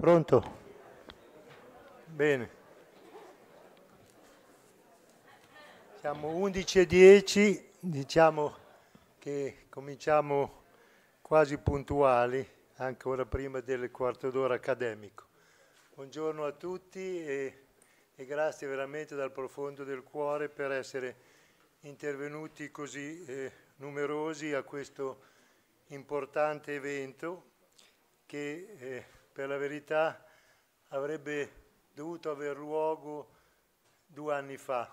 Pronto? Bene. Siamo 11 e 10, diciamo che cominciamo quasi puntuali, ancora prima del quarto d'ora accademico. Buongiorno a tutti e, e grazie veramente dal profondo del cuore per essere intervenuti così eh, numerosi a questo importante evento che... Eh, per la verità avrebbe dovuto aver luogo due anni fa,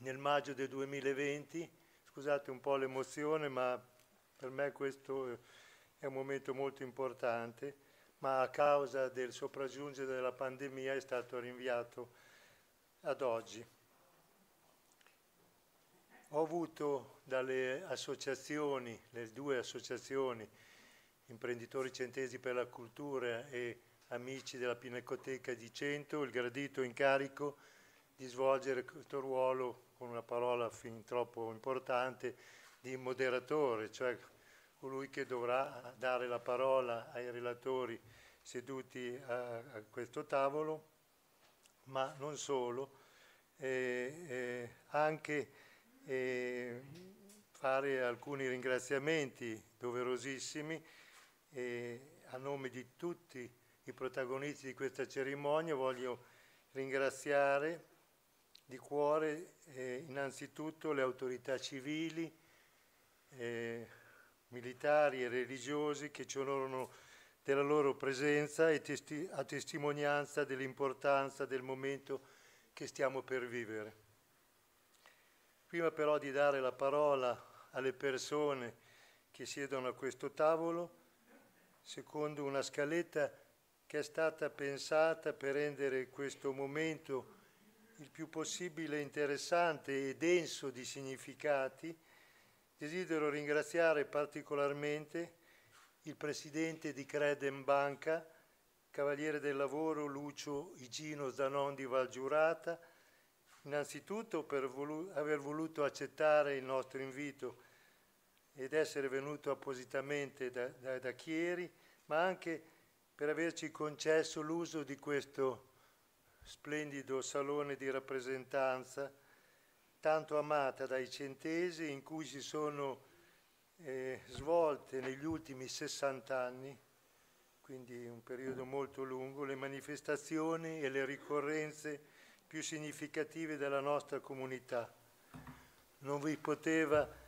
nel maggio del 2020. Scusate un po' l'emozione, ma per me questo è un momento molto importante, ma a causa del sopraggiungere della pandemia è stato rinviato ad oggi. Ho avuto dalle associazioni, le due associazioni, imprenditori centesi per la cultura e amici della Pinacoteca di Cento, il gradito incarico di svolgere questo ruolo, con una parola fin troppo importante, di moderatore, cioè colui che dovrà dare la parola ai relatori seduti a, a questo tavolo, ma non solo, eh, eh, anche eh, fare alcuni ringraziamenti doverosissimi e a nome di tutti i protagonisti di questa cerimonia voglio ringraziare di cuore eh, innanzitutto le autorità civili, eh, militari e religiosi che ci onorano della loro presenza e testi a testimonianza dell'importanza del momento che stiamo per vivere. Prima però di dare la parola alle persone che siedono a questo tavolo, secondo una scaletta che è stata pensata per rendere questo momento il più possibile interessante e denso di significati, desidero ringraziare particolarmente il presidente di Creden Banca, Cavaliere del Lavoro Lucio Igino Zanon di Valgiurata, innanzitutto per volu aver voluto accettare il nostro invito ed essere venuto appositamente da, da, da Chieri, ma anche per averci concesso l'uso di questo splendido salone di rappresentanza, tanto amata dai centesi, in cui si sono eh, svolte negli ultimi 60 anni, quindi un periodo molto lungo, le manifestazioni e le ricorrenze più significative della nostra comunità. Non vi poteva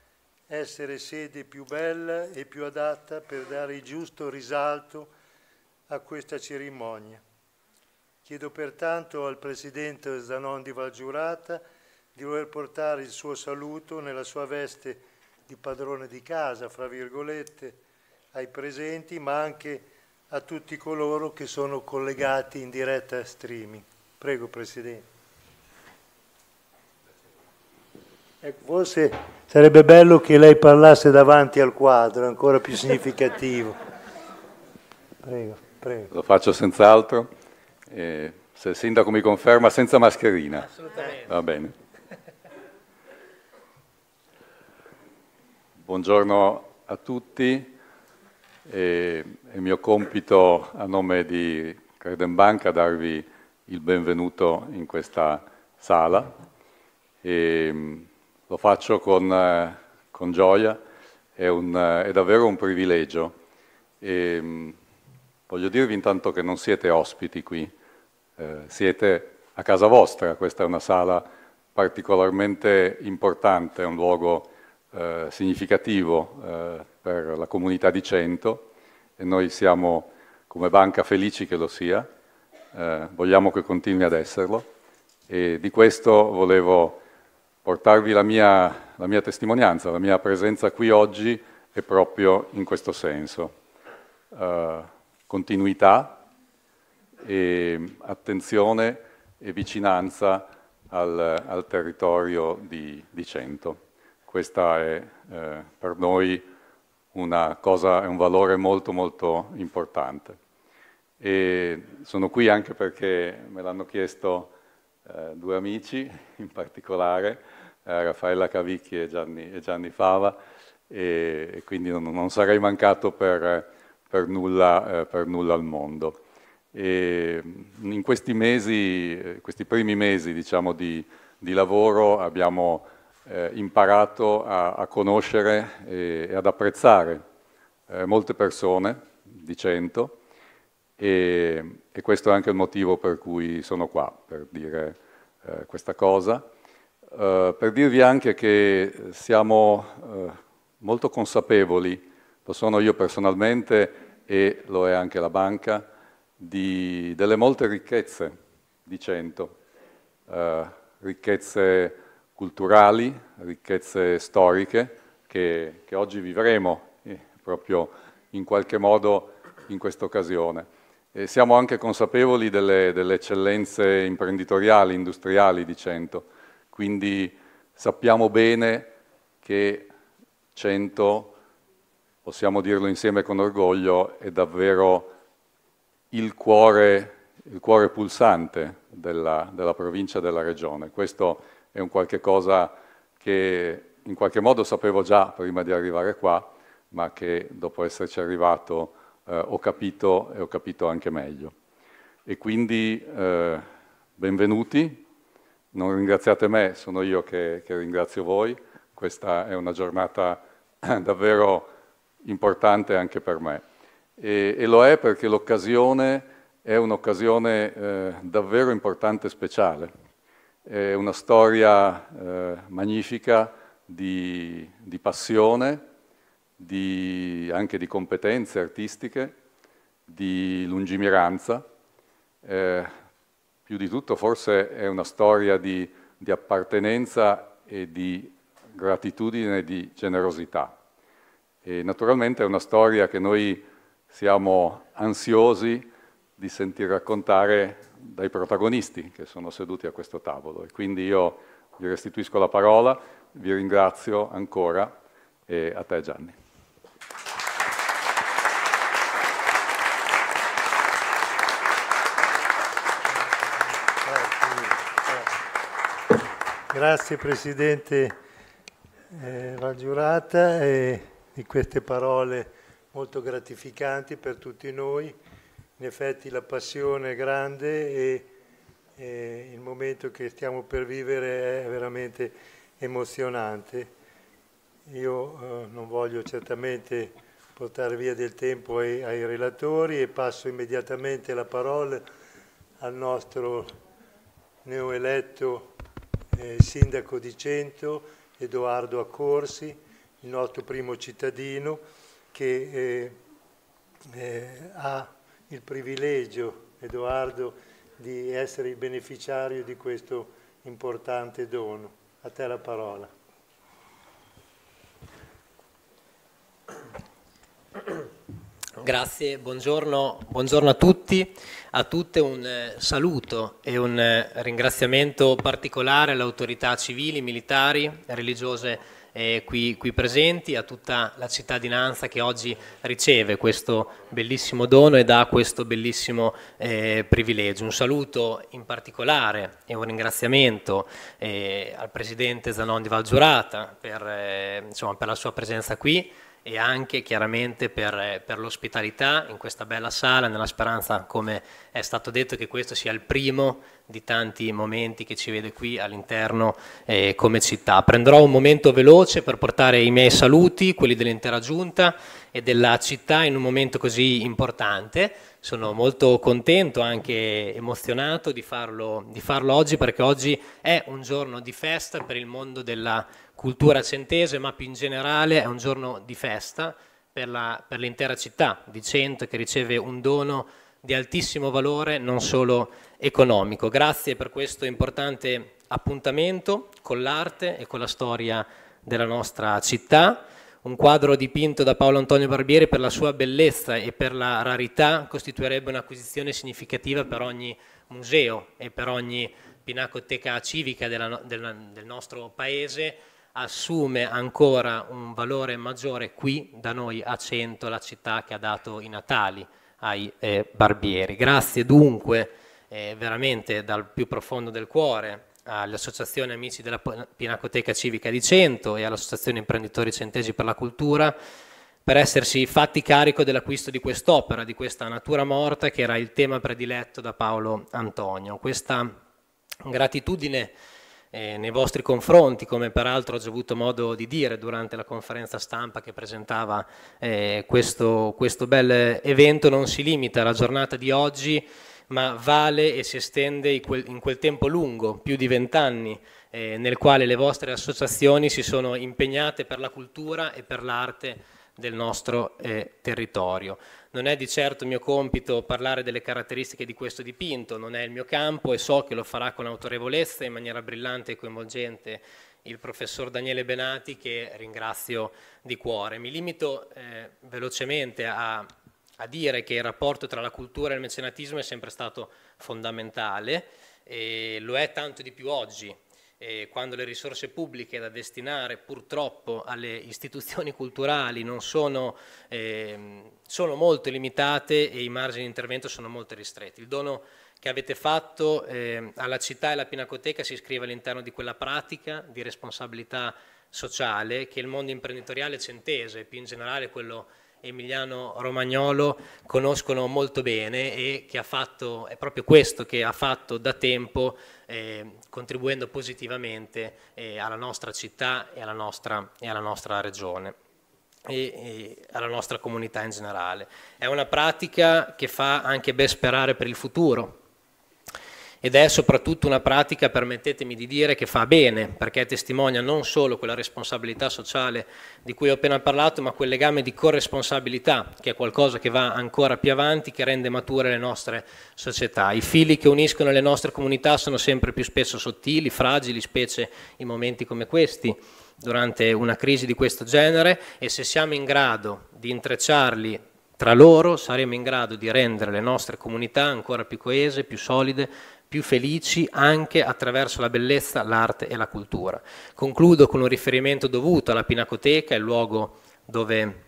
essere sede più bella e più adatta per dare il giusto risalto a questa cerimonia. Chiedo pertanto al Presidente Zanon di Valgiurata di voler portare il suo saluto nella sua veste di padrone di casa, fra virgolette, ai presenti, ma anche a tutti coloro che sono collegati in diretta streaming. Prego, Presidente. Ecco, forse sarebbe bello che lei parlasse davanti al quadro, ancora più significativo. Prego, prego. Lo faccio senz'altro. Eh, se il sindaco mi conferma, senza mascherina. Assolutamente. Va bene. Buongiorno a tutti. Eh, è mio compito a nome di Credenbanca darvi il benvenuto in questa sala. E, ehm, lo faccio con, eh, con gioia, è, un, eh, è, davvero un privilegio. E, ehm, voglio dirvi intanto che non siete ospiti qui, eh, siete a casa vostra, questa è una sala particolarmente importante, è un luogo eh, significativo eh, per la comunità di Cento e noi siamo come banca felici che lo sia, eh, vogliamo che continui ad esserlo e di questo volevo portarvi la mia, la mia testimonianza, la mia presenza qui oggi è proprio in questo senso. Uh, continuità e attenzione e vicinanza al, al territorio di, di, Cento. Questa è eh, per noi una cosa, è un valore molto molto importante. E sono qui anche perché me l'hanno chiesto eh, due amici in particolare, eh, Raffaella Cavicchi e Gianni, e Gianni Fava e, e quindi non, non, sarei mancato per, per, nulla, eh, per nulla, al mondo. E mm, in questi mesi, eh, questi primi mesi diciamo, di, di, lavoro abbiamo eh, imparato a, a conoscere e, e, ad apprezzare eh, molte persone, di cento, e, questo è anche il motivo per cui sono qua, per dire eh, questa cosa. Eh, per dirvi anche che eh, siamo eh, molto consapevoli, lo sono io personalmente e lo è anche la banca, di, delle molte ricchezze di Cento, eh, ricchezze culturali, ricchezze storiche che, che oggi vivremo eh, proprio in qualche modo in questa occasione. E siamo anche consapevoli delle, delle, eccellenze imprenditoriali, industriali di Cento. Quindi sappiamo bene che 100, possiamo dirlo insieme con orgoglio, è davvero il cuore, il cuore pulsante della, della provincia della regione. Questo è un qualche cosa che in qualche modo sapevo già prima di arrivare qua, ma che dopo esserci arrivato eh, ho capito e ho capito anche meglio. E quindi eh, benvenuti, non ringraziate me, sono io che, che ringrazio voi. Questa è una giornata eh, davvero importante anche per me. E, e lo è perché l'occasione è un'occasione eh, davvero importante e speciale. È una storia eh, magnifica di, di passione, di, anche di competenze artistiche, di lungimiranza. Eh, più di tutto forse è una storia di, di appartenenza e di gratitudine e di generosità. E naturalmente è una storia che noi siamo ansiosi di sentire raccontare dai protagonisti che sono seduti a questo tavolo. E quindi io vi restituisco la parola, vi ringrazio ancora e a te Gianni. Grazie Presidente eh, la e di queste parole molto gratificanti per tutti noi. In effetti la passione è grande e, e il momento che stiamo per vivere è veramente emozionante. Io eh, non voglio certamente portare via del tempo ai, ai relatori e passo immediatamente la parola al nostro neoeletto eh, sindaco di Cento, Edoardo Accorsi, il nostro primo cittadino, che eh, eh, ha il privilegio, Edoardo, di essere il beneficiario di questo importante dono. A te la parola grazie, buongiorno, buongiorno, a tutti, a tutte un eh, saluto e un eh, ringraziamento particolare alle autorità civili, militari, religiose eh, qui, qui, presenti, a tutta la cittadinanza che oggi riceve questo bellissimo dono e dà questo bellissimo eh, privilegio. Un saluto in particolare e un ringraziamento eh, al Presidente Zanon di Valgiurata per, eh, insomma, per la sua presenza qui, e anche chiaramente per, eh, per l'ospitalità in questa bella sala, nella speranza, come è stato detto, che questo sia il primo di tanti momenti che ci vede qui all'interno eh, come città. Prenderò un momento veloce per portare i miei saluti, quelli dell'intera giunta e della città in un momento così importante. Sono molto contento, anche emozionato di farlo, di farlo oggi perché oggi è un giorno di festa per il mondo della città cultura centese, ma più in generale è un giorno di festa per, l'intera città di Cento che riceve un dono di altissimo valore non solo economico. Grazie per questo importante appuntamento con l'arte e con la storia della nostra città, un quadro dipinto da Paolo Antonio Barbieri per la sua bellezza e per la rarità costituirebbe un'acquisizione significativa per ogni museo e per ogni pinacoteca civica della, della, del nostro paese assume ancora un valore maggiore qui da noi a Cento, la città che ha dato i natali ai eh, barbieri. Grazie dunque eh, veramente dal più profondo del cuore all'Associazione Amici della Pinacoteca Civica di Cento e all'Associazione Imprenditori Centesi per la Cultura per essersi fatti carico dell'acquisto di quest'opera, di questa natura morta che era il tema prediletto da Paolo Antonio. Questa gratitudine eh, nei vostri confronti, come peraltro ho già avuto modo di dire durante la conferenza stampa che presentava eh, questo, questo bel evento, non si limita alla giornata di oggi, ma vale e si estende in quel, tempo lungo, più di vent'anni, eh, nel quale le vostre associazioni si sono impegnate per la cultura e per l'arte del nostro eh, territorio. Non è di certo mio compito parlare delle caratteristiche di questo dipinto, non è il mio campo e so che lo farà con autorevolezza, in maniera brillante e coinvolgente, il professor Daniele Benati che ringrazio di cuore. Mi limito eh, velocemente a, a dire che il rapporto tra la cultura e il mecenatismo è sempre stato fondamentale e lo è tanto di più oggi eh, quando le risorse pubbliche da destinare purtroppo alle istituzioni culturali non sono, eh, sono molto limitate e i margini di intervento sono molto ristretti. Il dono che avete fatto eh, alla città e alla Pinacoteca si iscrive all'interno di quella pratica di responsabilità sociale che il mondo imprenditoriale centese e più in generale quello Emiliano Romagnolo conoscono molto bene e che ha fatto, è proprio questo che ha fatto da tempo eh, contribuendo positivamente eh, alla nostra città e alla nostra, e alla nostra regione e, e alla nostra comunità in generale. È una pratica che fa anche ben sperare per il futuro, ed è soprattutto una pratica, permettetemi di dire, che fa bene, perché testimonia non solo quella responsabilità sociale di cui ho appena parlato, ma quel legame di corresponsabilità, che è qualcosa che va ancora più avanti, che rende mature le nostre società. I fili che uniscono le nostre comunità sono sempre più spesso sottili, fragili, specie in momenti come questi durante una crisi di questo genere e se siamo in grado di intrecciarli tra loro saremo in grado di rendere le nostre comunità ancora più coese, più solide, più felici anche attraverso la bellezza, l'arte e la cultura. Concludo con un riferimento dovuto alla Pinacoteca, il luogo dove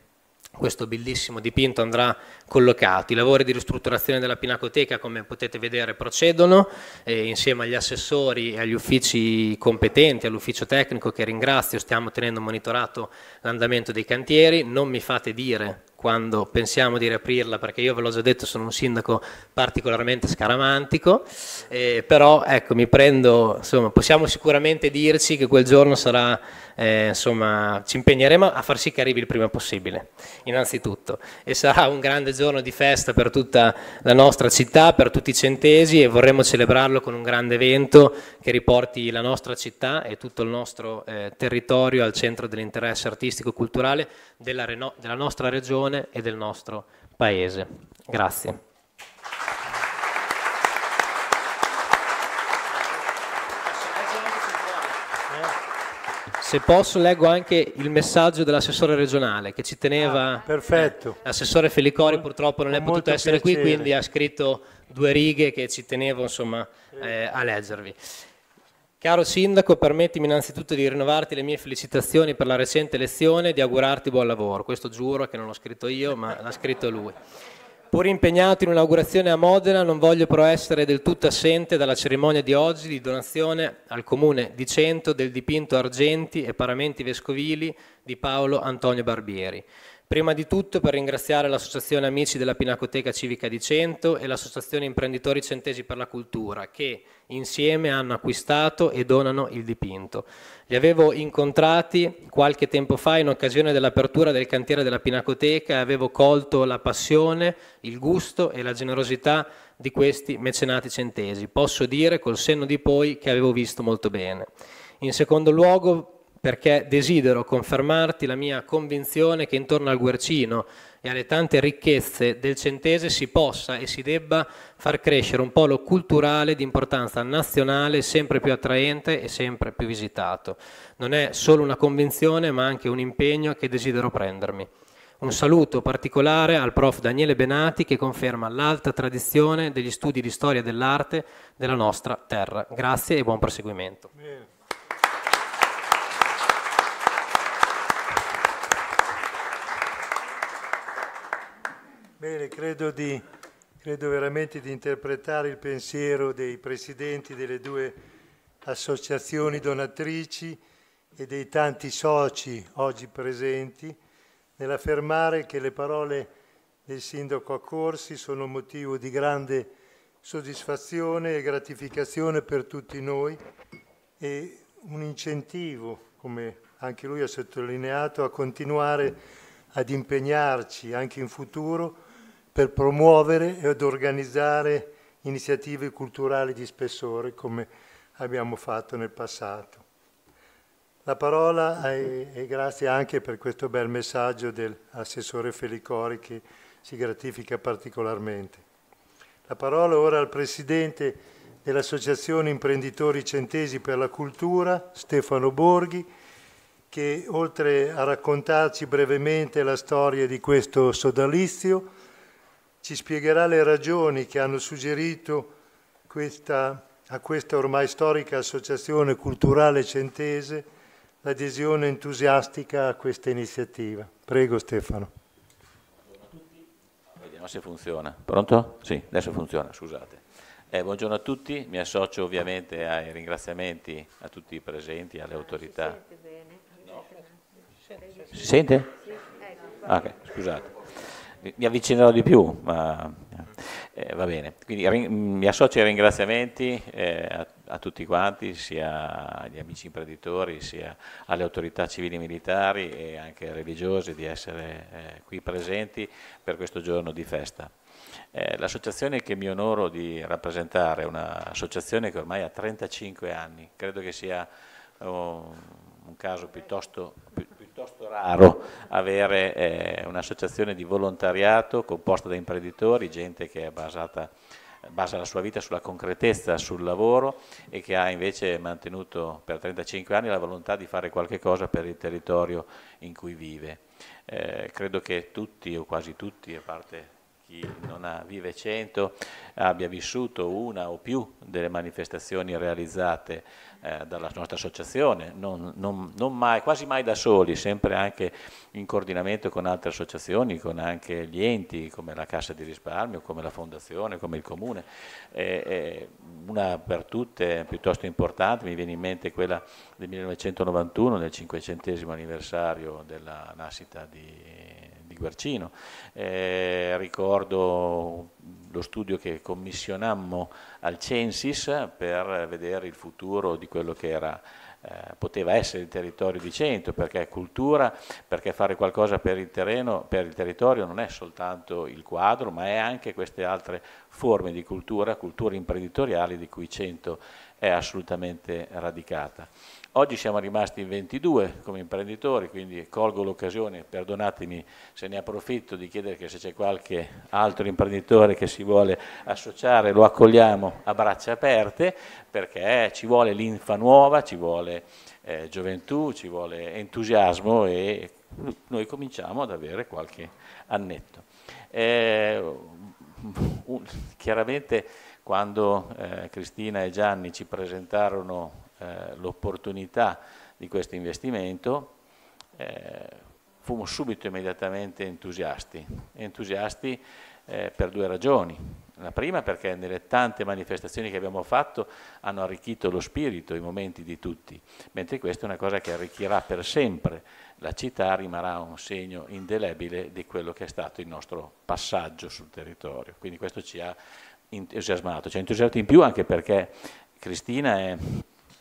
questo bellissimo dipinto andrà collocato. I lavori di ristrutturazione della Pinacoteca, come potete vedere, procedono e eh, insieme agli assessori e agli uffici competenti, all'ufficio tecnico che ringrazio, stiamo tenendo monitorato l'andamento dei cantieri. Non mi fate dire quando pensiamo di riaprirla, perché io ve l'ho già detto, sono un sindaco particolarmente scaramantico, eh, però ecco, mi prendo, insomma, possiamo sicuramente dirci che quel giorno sarà eh, insomma ci impegneremo a far sì che arrivi il prima possibile, innanzitutto. E sarà un grande giorno di festa per tutta la nostra città, per tutti i centesi e vorremmo celebrarlo con un grande evento che riporti la nostra città e tutto il nostro eh, territorio al centro dell'interesse artistico e culturale della, della nostra regione e del nostro paese. Grazie. Se posso leggo anche il messaggio dell'assessore regionale che ci teneva... Ah, perfetto. l'assessore Felicori purtroppo non Con è potuto essere piacere. qui, quindi ha scritto due righe che ci tenevo insomma, eh, a leggervi. Caro Sindaco, permettimi innanzitutto di rinnovarti le mie felicitazioni per la recente elezione e di augurarti buon lavoro. Questo giuro che non l'ho scritto io, ma l'ha scritto lui. Pur impegnato in un'inaugurazione a Modena, non voglio però essere del tutto assente dalla cerimonia di oggi di donazione al comune di Cento del dipinto Argenti e paramenti vescovili di Paolo Antonio Barbieri. Prima di tutto per ringraziare l'Associazione Amici della Pinacoteca Civica di Cento e l'Associazione Imprenditori Centesi per la Cultura che insieme hanno acquistato e donano il dipinto. Li avevo incontrati qualche tempo fa in occasione dell'apertura del cantiere della Pinacoteca e avevo colto la passione, il gusto e la generosità di questi mecenati centesi. Posso dire col senno di poi che avevo visto molto bene. In secondo luogo perché desidero confermarti la mia convinzione che intorno al Guercino e alle tante ricchezze del Centese si possa e si debba far crescere un polo culturale di importanza nazionale sempre più attraente e sempre più visitato. Non è solo una convinzione ma anche un impegno che desidero prendermi. Un saluto particolare al prof Daniele Benati che conferma l'alta tradizione degli studi di storia dell'arte della nostra terra. Grazie e buon proseguimento. Bene. Bene, credo, di, credo veramente di interpretare il pensiero dei presidenti delle due associazioni donatrici e dei tanti soci oggi presenti nell'affermare che le parole del sindaco Accorsi sono motivo di grande soddisfazione e gratificazione per tutti noi e un incentivo, come anche lui ha sottolineato, a continuare ad impegnarci anche in futuro per promuovere ed organizzare iniziative culturali di spessore come abbiamo fatto nel passato. La parola e grazie anche per questo bel messaggio dell'assessore Felicori che si gratifica particolarmente. La parola ora al Presidente dell'Associazione Imprenditori Centesi per la Cultura, Stefano Borghi, che oltre a raccontarci brevemente la storia di questo sodalizio, ci spiegherà le ragioni che hanno suggerito questa, a questa ormai storica associazione culturale centese l'adesione entusiastica a questa iniziativa. Prego Stefano. Vediamo se funziona. Pronto? Sì, adesso funziona, scusate. Eh, buongiorno a tutti, mi associo ovviamente ai ringraziamenti a tutti i presenti, alle autorità. Si sente? Bene. No. Si sente? Sì. Ah, okay, scusate mi avvicinerò di più, ma eh, va bene. Quindi ri, mi associo ai ringraziamenti eh, a, a, tutti quanti, sia agli amici imprenditori, sia alle autorità civili e militari e anche religiose di essere eh, qui presenti per questo giorno di festa. Eh, l'associazione che mi onoro di rappresentare è un'associazione che ormai ha 35 anni, credo che sia oh, un caso piuttosto, piuttosto raro avere eh, un'associazione di volontariato composta da imprenditori, gente che è basata basa la sua vita sulla concretezza, sul lavoro e che ha invece mantenuto per 35 anni la volontà di fare qualche cosa per il territorio in cui vive. Eh, credo che tutti o quasi tutti, a parte chi non ha, vive 100, abbia vissuto una o più delle manifestazioni realizzate eh, dalla nostra associazione, non, non, non mai, quasi mai da soli, sempre anche in coordinamento con altre associazioni, con anche gli enti come la Cassa di risparmio, come la Fondazione, come il Comune. Eh, eh, una per tutte piuttosto importante, mi viene in mente quella del 1991, del 500 anniversario della nascita di, di Guercino. Eh, ricordo lo studio che commissionammo al Censis per vedere il futuro di quello che era eh, poteva essere il territorio di centro, perché è cultura, perché fare qualcosa per il, terreno, per il territorio non è soltanto il quadro, ma è anche queste altre forme di cultura, cultura imprenditoriale di cui Cento è assolutamente radicata. Oggi siamo rimasti in 22 come imprenditori, quindi colgo l'occasione, perdonatemi se ne approfitto, di chiedere che se c'è qualche altro imprenditore che si vuole associare lo accogliamo a braccia aperte perché ci vuole linfa nuova, ci vuole eh, gioventù, ci vuole entusiasmo e noi cominciamo ad avere qualche annetto. Eh, chiaramente quando eh, Cristina e Gianni ci presentarono eh, l'opportunità di questo investimento, eh, fumo subito immediatamente entusiasti, entusiasti eh, per due ragioni. La prima perché nelle tante manifestazioni che abbiamo fatto hanno arricchito lo spirito, i momenti di tutti, mentre questa è una cosa che arricchirà per sempre la città, rimarrà un segno indelebile di quello che è stato il nostro passaggio sul territorio. Quindi questo ci ha entusiasmato, cioè entusiasta in più anche perché Cristina è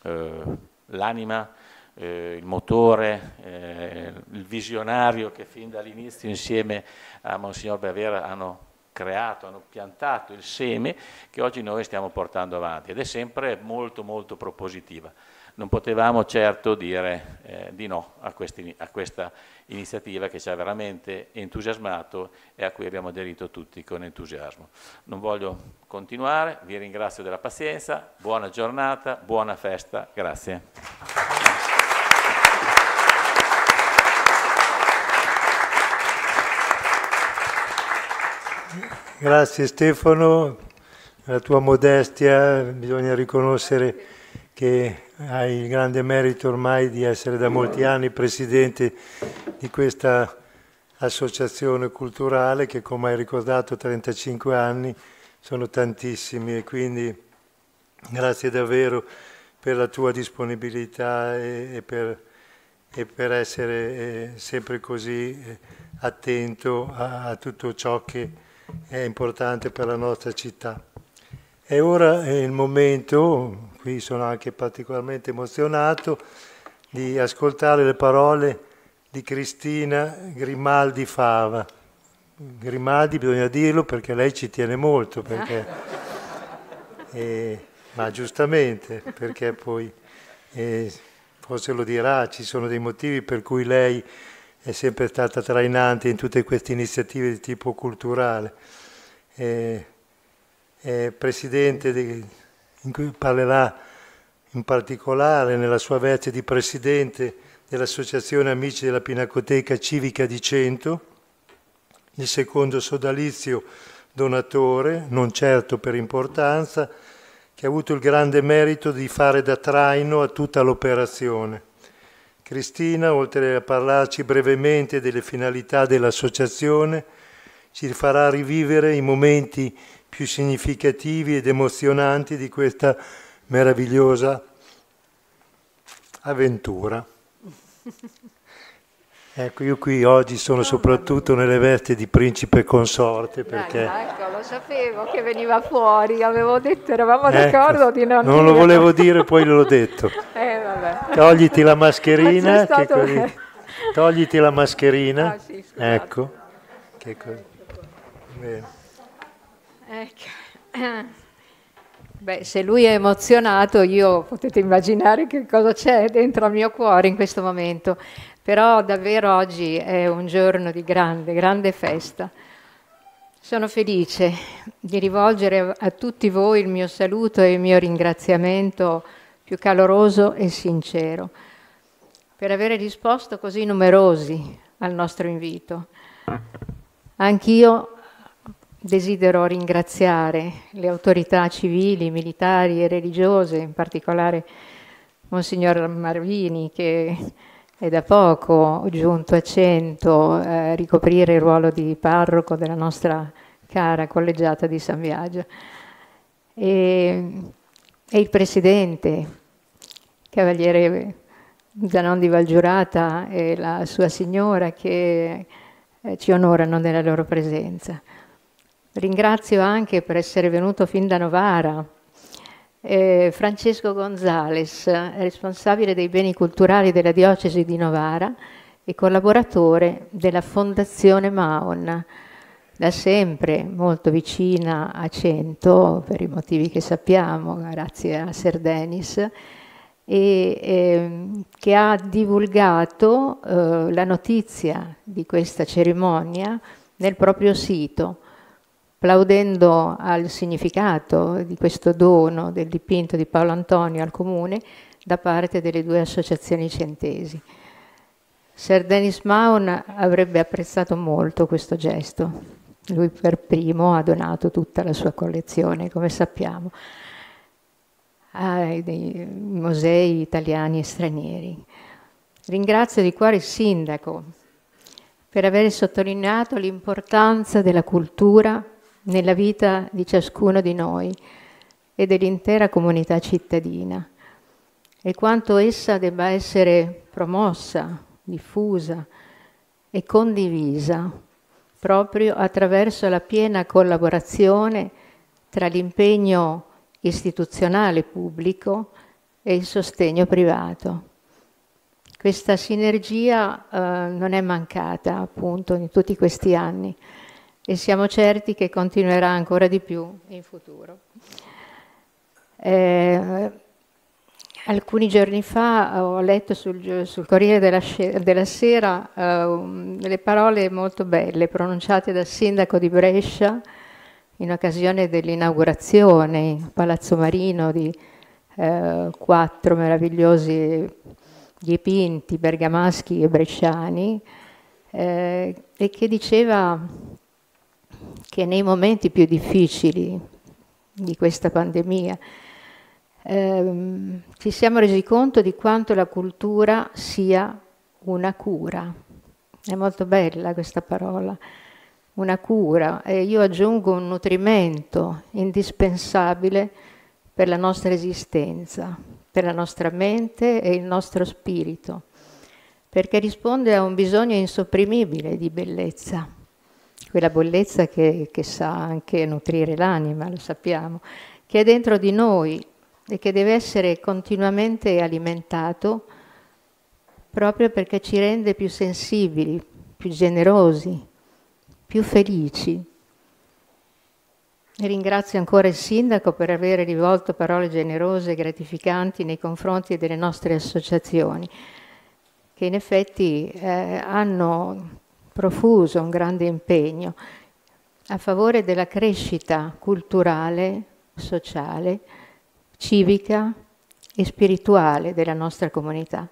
eh, l'anima, eh, il motore, eh, il visionario che fin dall'inizio insieme a Monsignor Bavera hanno creato, hanno piantato il seme che oggi noi stiamo portando avanti ed è sempre molto molto propositiva non potevamo certo dire eh, di no a, questi, a, questa iniziativa che ci ha veramente entusiasmato e a cui abbiamo aderito tutti con entusiasmo. Non voglio continuare, vi ringrazio della pazienza, buona giornata, buona festa, grazie. Grazie Stefano, la tua modestia bisogna riconoscere che hai il grande merito ormai di essere da molti anni presidente di questa associazione culturale che come hai ricordato 35 anni sono tantissimi e quindi grazie davvero per la tua disponibilità e, e, per, e per, essere eh, sempre così eh, attento a, a tutto ciò che è importante per la nostra città. E ora è il momento, qui sono anche particolarmente emozionato, di ascoltare le parole di Cristina Grimaldi Fava. Grimaldi bisogna dirlo perché lei ci tiene molto, perché, eh, ma giustamente, perché poi eh, forse lo dirà, ci sono dei motivi per cui lei è sempre stata trainante in tutte queste iniziative di tipo culturale. Eh, eh, presidente di, in cui parlerà in particolare nella sua veste di presidente dell'Associazione Amici della Pinacoteca Civica di Cento, il secondo sodalizio donatore, non certo per importanza, che ha avuto il grande merito di fare da traino a tutta l'operazione. Cristina, oltre a parlarci brevemente delle finalità dell'associazione, ci farà rivivere i momenti più significativi ed emozionanti di questa meravigliosa avventura. Ecco, io qui oggi sono soprattutto nelle vesti di principe consorte perché... Ecco, lo sapevo che veniva fuori, avevo detto, eravamo ecco, d'accordo di non... Non lo volevo dire, poi l'ho detto. Eh, togliti la mascherina, così... togliti la mascherina, ah, sì, ecco. Che così... Bene. Ecco. Beh, se lui è emozionato, io potete immaginare che cosa c'è dentro al mio cuore in questo momento. Però davvero oggi è un giorno di grande, grande festa. Sono felice di rivolgere a tutti voi il mio saluto e il mio ringraziamento più caloroso e sincero per aver risposto così numerosi al nostro invito. Anch'io Desidero ringraziare le autorità civili, militari e religiose, in particolare Monsignor Marvini che è da poco giunto a Cento a eh, ricoprire il ruolo di parroco della nostra cara collegiata di San Biagio. E, e il presidente, cavaliere Zanon di Valgiurata e la sua signora che eh, ci onorano della loro presenza. Ringrazio anche per essere venuto fin da Novara. Eh, Francesco Gonzales, responsabile dei beni culturali della diocesi di Novara e collaboratore della Fondazione Maon, da sempre molto vicina a Cento, per i motivi che sappiamo, grazie a Ser Denis, e eh, che ha divulgato eh, la notizia di questa cerimonia nel proprio sito plaudendo al significato di questo dono del dipinto di Paolo Antonio al comune da parte delle due associazioni centesi. Sir Dennis Maun avrebbe apprezzato molto questo gesto. Lui per primo ha donato tutta la sua collezione, come sappiamo, ai musei italiani e stranieri. Ringrazio di cuore il sindaco per aver sottolineato l'importanza della cultura nella vita di ciascuno di noi e dell'intera comunità cittadina e quanto essa debba essere promossa, diffusa e condivisa proprio attraverso la piena collaborazione tra l'impegno istituzionale pubblico e il sostegno privato. Questa sinergia eh, non è mancata appunto in tutti questi anni e siamo certi che continuerà ancora di più in futuro. Eh, alcuni giorni fa eh, ho letto sul, sul Corriere della, della Sera eh, um, delle parole molto belle pronunciate dal sindaco di Brescia in occasione dell'inaugurazione a Palazzo Marino di eh, quattro meravigliosi dipinti bergamaschi e bresciani eh, e che diceva che nei momenti più difficili di questa pandemia ehm, ci siamo resi conto di quanto la cultura sia una cura. È molto bella questa parola, una cura, e io aggiungo un nutrimento indispensabile per la nostra esistenza, per la nostra mente e il nostro spirito, perché risponde a un bisogno insopprimibile di bellezza quella bollezza che, che sa anche nutrire l'anima, lo sappiamo, che è dentro di noi e che deve essere continuamente alimentato proprio perché ci rende più sensibili, più generosi, più felici. E ringrazio ancora il Sindaco per aver rivolto parole generose e gratificanti nei confronti delle nostre associazioni, che in effetti eh, hanno profuso un grande impegno a favore della crescita culturale, sociale, civica e spirituale della nostra comunità,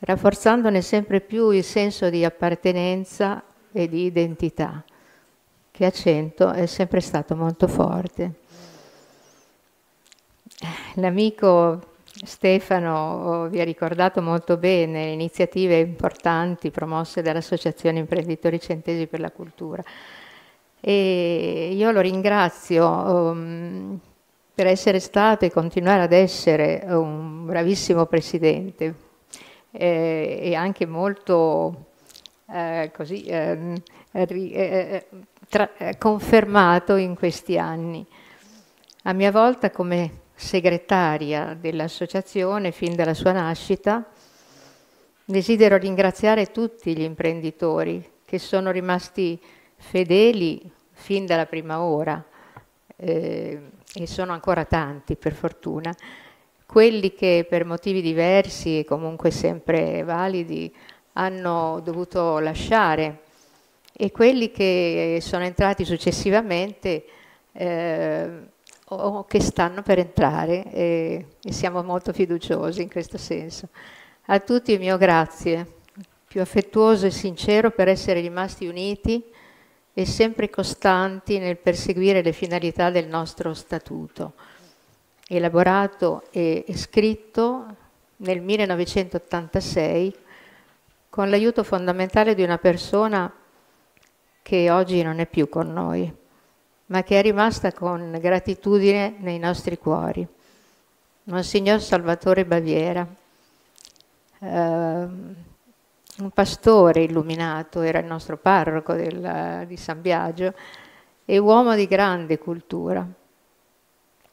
rafforzandone sempre più il senso di appartenenza e di identità, che a Cento è sempre stato molto forte. L'amico Stefano oh, vi ha ricordato molto bene le iniziative importanti promosse dall'Associazione Imprenditori Centesi per la Cultura. E io lo ringrazio um, per essere stato e continuare ad essere un bravissimo presidente eh, e anche molto eh, così, ehm, eh, eh, tra, eh, confermato in questi anni. A mia volta come segretaria dell'associazione fin dalla sua nascita, desidero ringraziare tutti gli imprenditori che sono rimasti fedeli fin dalla prima ora eh, e sono ancora tanti per fortuna, quelli che per motivi diversi e comunque sempre validi hanno dovuto lasciare e quelli che sono entrati successivamente eh, o che stanno per entrare e, e siamo molto fiduciosi in questo senso. A tutti il mio grazie, più affettuoso e sincero per essere rimasti uniti e sempre costanti nel perseguire le finalità del nostro statuto, elaborato e scritto nel 1986 con l'aiuto fondamentale di una persona che oggi non è più con noi, ma che è rimasta con gratitudine nei nostri cuori. Monsignor Salvatore Baviera, eh, un pastore illuminato, era il nostro parroco del, di San Biagio, e uomo di grande cultura,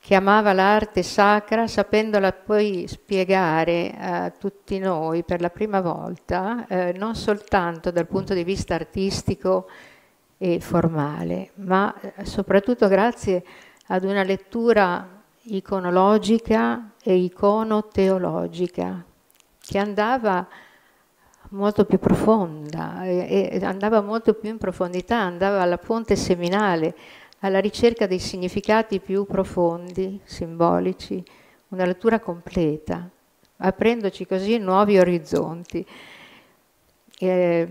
che amava l'arte sacra sapendola poi spiegare a tutti noi per la prima volta, eh, non soltanto dal punto di vista artistico, e formale, ma eh, soprattutto grazie ad una lettura iconologica e iconoteologica che andava molto più profonda, e, andava molto più in profondità, andava alla ponte seminale, alla ricerca dei significati più profondi, simbolici, una lettura completa, aprendoci così nuovi orizzonti. Eh,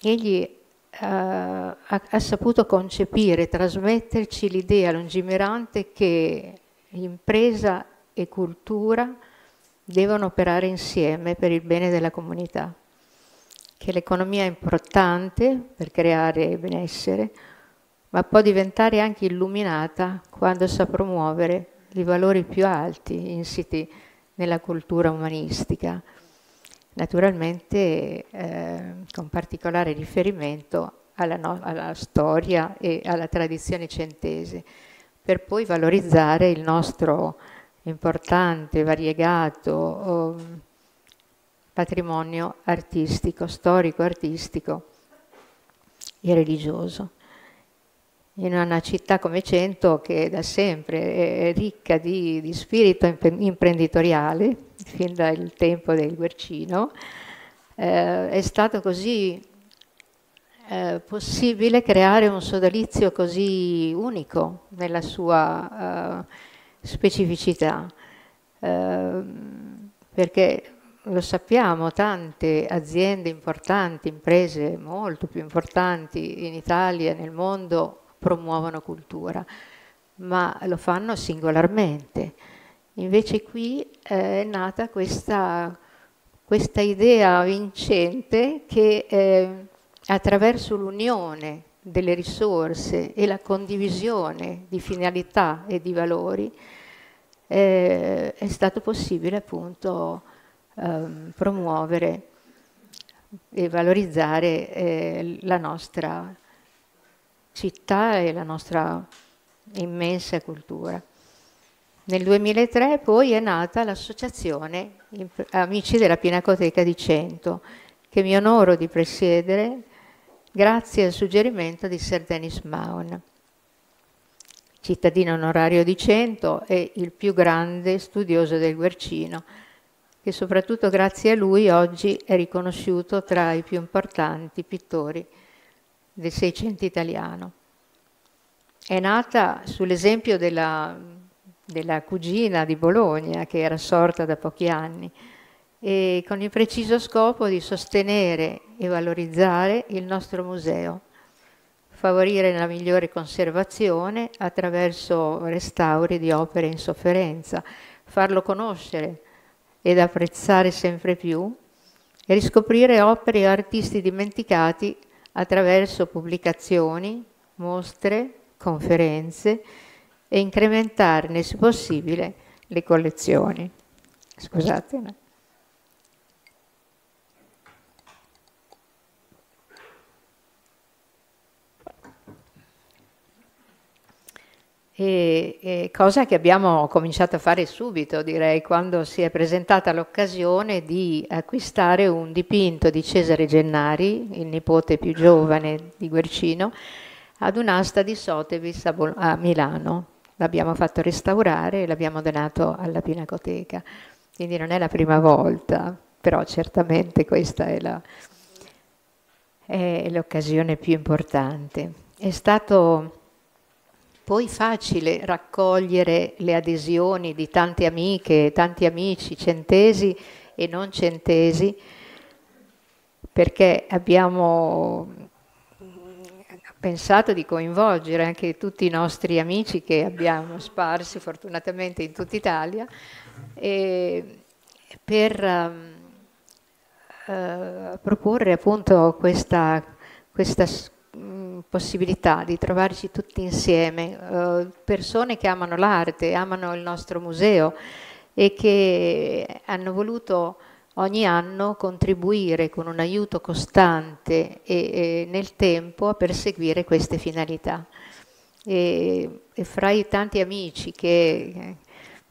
egli eh, ha, ha saputo concepire, trasmetterci l'idea lungimirante che impresa e cultura devono operare insieme per il bene della comunità, che l'economia è importante per creare benessere, ma può diventare anche illuminata quando sa promuovere i valori più alti insiti nella cultura umanistica naturalmente eh, con particolare riferimento alla, no alla, storia e alla tradizione centese, per poi valorizzare il nostro importante, variegato oh, patrimonio artistico, storico, artistico e religioso in una città come Cento che da sempre è ricca di, di spirito imprenditoriale, fin dal tempo del Guercino, eh, è stato così eh, possibile creare un sodalizio così unico nella sua eh, specificità, eh, perché lo sappiamo, tante aziende importanti, imprese molto più importanti in Italia e nel mondo promuovono cultura, ma lo fanno singolarmente. Invece qui eh, è nata questa, questa idea vincente che eh, attraverso l'unione delle risorse e la condivisione di finalità e di valori eh, è stato possibile appunto ehm, promuovere e valorizzare eh, la nostra città e la nostra immensa cultura. Nel 2003 poi è nata l'associazione Amici della Pinacoteca di Cento, che mi onoro di presiedere grazie al suggerimento di Sir Dennis Mahon, cittadino onorario di Cento e il più grande studioso del Guercino, che soprattutto grazie a lui oggi è riconosciuto tra i più importanti pittori del Seicento italiano. È nata sull'esempio della, della cugina di Bologna, che era sorta da pochi anni, e con il preciso scopo di sostenere e valorizzare il nostro museo, favorire la migliore conservazione attraverso restauri di opere in sofferenza, farlo conoscere ed apprezzare sempre più e riscoprire opere e artisti dimenticati attraverso pubblicazioni, mostre, conferenze e incrementarne se possibile le collezioni. Scusate. E, e cosa che abbiamo cominciato a fare subito, direi, quando si è presentata l'occasione di acquistare un dipinto di Cesare Gennari, il nipote più giovane di Guercino, ad un'asta di Sotheby's a, Bol- a Milano. L'abbiamo fatto restaurare e l'abbiamo donato alla Pinacoteca. Quindi non è la prima volta, però certamente questa è, la, è l'occasione più importante. È stato poi facile raccogliere le adesioni di tante amiche, tanti amici, centesi e non centesi, perché abbiamo pensato di coinvolgere anche tutti i nostri amici che abbiamo sparsi fortunatamente in tutta Italia per um, uh, proporre appunto questa, questa, possibilità di trovarci tutti insieme, eh, persone che amano l'arte, amano il nostro museo e che hanno voluto ogni anno contribuire con un aiuto costante e, nel tempo a perseguire queste finalità. E, e fra i tanti amici che,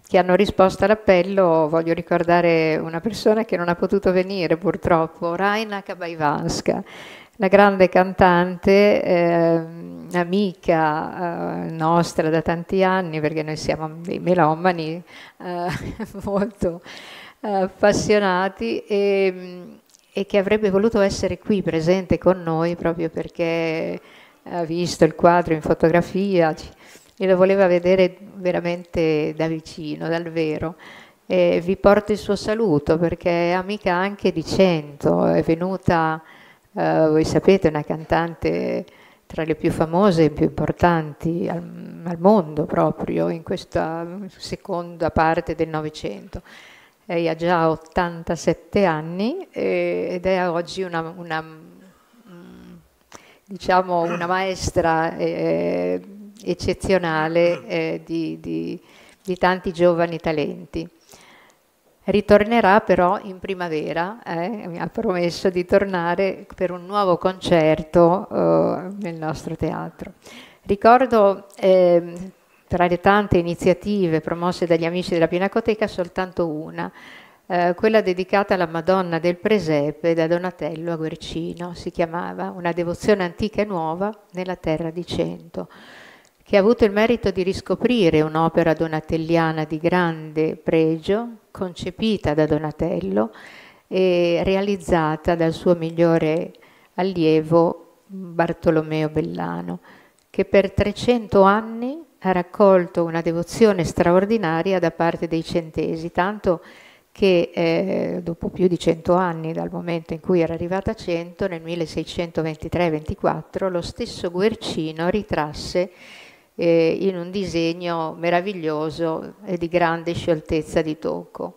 che hanno risposto all'appello voglio ricordare una persona che non ha potuto venire purtroppo, Raina Kabaivanska, una grande cantante, eh, amica eh, nostra da tanti anni, perché noi siamo dei melomani eh, molto eh, appassionati e, e, che avrebbe voluto essere qui presente con noi proprio perché ha visto il quadro in fotografia e lo voleva vedere veramente da vicino, dal vero. E vi porto il suo saluto perché è amica anche di Cento, è venuta... Eh, voi sapete, una cantante tra le più famose e più importanti al, al mondo proprio in questa seconda parte del Novecento. Lei ha già 87 anni e, eh, ed è oggi una, una, mm, diciamo una maestra eh, eccezionale eh, di, di, di tanti giovani talenti. Ritornerà però in primavera, eh? mi ha promesso di tornare per un nuovo concerto eh, nel nostro teatro. Ricordo eh, tra le tante iniziative promosse dagli amici della Pinacoteca soltanto una, eh, quella dedicata alla Madonna del Presepe da Donatello a Guercino, si chiamava Una devozione antica e nuova nella terra di Cento che ha avuto il merito di riscoprire un'opera donatelliana di grande pregio, concepita da Donatello e realizzata dal suo migliore allievo Bartolomeo Bellano, che per 300 anni ha raccolto una devozione straordinaria da parte dei centesi, tanto che eh, dopo più di 100 anni dal momento in cui era arrivata a 100, nel 1623-24, lo stesso Guercino ritrasse eh, in un disegno meraviglioso e di grande scioltezza di tocco.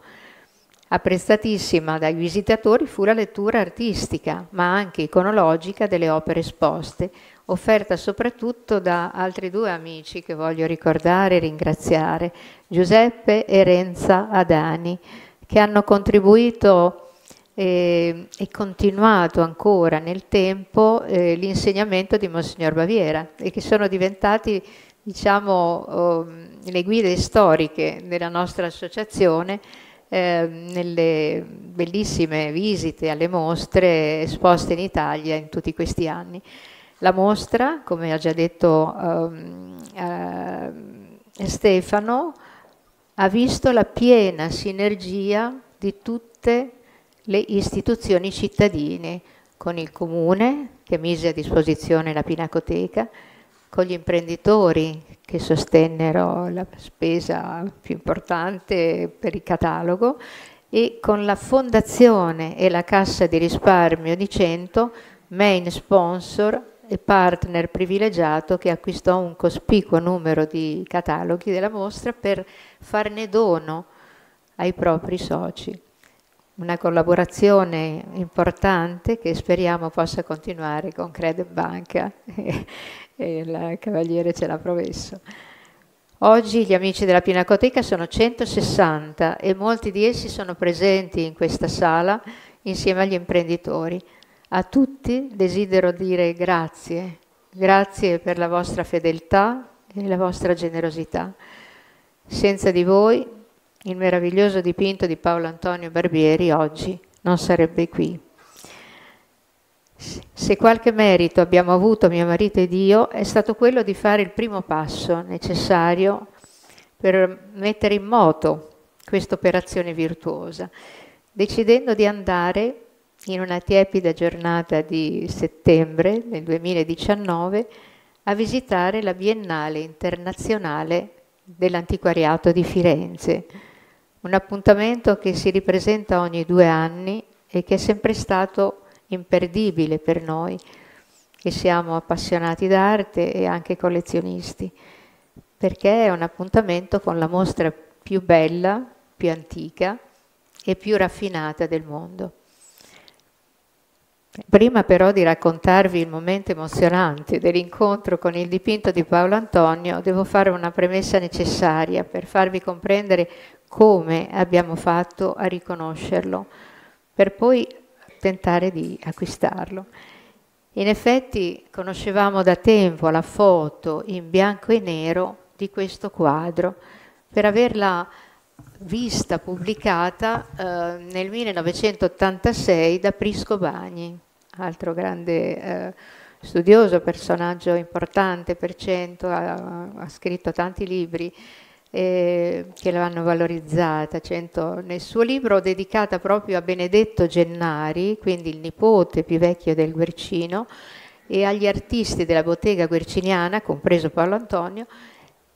Apprezzatissima dai visitatori fu la lettura artistica, ma anche iconologica delle opere esposte, offerta soprattutto da altri due amici che voglio ricordare e ringraziare, Giuseppe e Renza Adani, che hanno contribuito eh, e continuato ancora nel tempo eh, l'insegnamento di Monsignor Baviera e che sono diventati diciamo, ehm, le guide storiche della nostra associazione eh, nelle bellissime visite alle mostre esposte in Italia in tutti questi anni. La mostra, come ha già detto ehm, eh, Stefano, ha visto la piena sinergia di tutte le istituzioni cittadine, con il comune che mise a disposizione la Pinacoteca, con gli imprenditori che sostennero la spesa più importante per il catalogo e con la fondazione e la cassa di risparmio di Cento, main sponsor e partner privilegiato che acquistò un cospicuo numero di cataloghi della mostra per farne dono ai propri soci. Una collaborazione importante che speriamo possa continuare con Credit Banca e il cavaliere ce l'ha promesso. Oggi gli amici della Pinacoteca sono 160 e molti di essi sono presenti in questa sala insieme agli imprenditori. A tutti desidero dire grazie, grazie per la vostra fedeltà e la vostra generosità. Senza di voi il meraviglioso dipinto di Paolo Antonio Barbieri oggi non sarebbe qui. Se qualche merito abbiamo avuto mio marito ed io, è stato quello di fare il primo passo necessario per mettere in moto questa operazione virtuosa, decidendo di andare in una tiepida giornata di settembre del 2019 a visitare la Biennale internazionale dell'antiquariato di Firenze, un appuntamento che si ripresenta ogni due anni e che è sempre stato imperdibile per noi che siamo appassionati d'arte e anche collezionisti, perché è un appuntamento con la mostra più bella, più antica e più raffinata del mondo. Prima però di raccontarvi il momento emozionante dell'incontro con il dipinto di Paolo Antonio, devo fare una premessa necessaria per farvi comprendere come abbiamo fatto a riconoscerlo, per poi tentare di acquistarlo. In effetti conoscevamo da tempo la foto in bianco e nero di questo quadro. Per averla vista pubblicata eh, nel 1986 da Prisco Bagni, altro grande eh, studioso, personaggio importante per Cento, ha, ha, scritto tanti libri eh, che l'hanno valorizzata. Cento, cioè, nel suo libro dedicata proprio a Benedetto Gennari, quindi il nipote più vecchio del Guercino, e agli artisti della bottega guerciniana, compreso Paolo Antonio,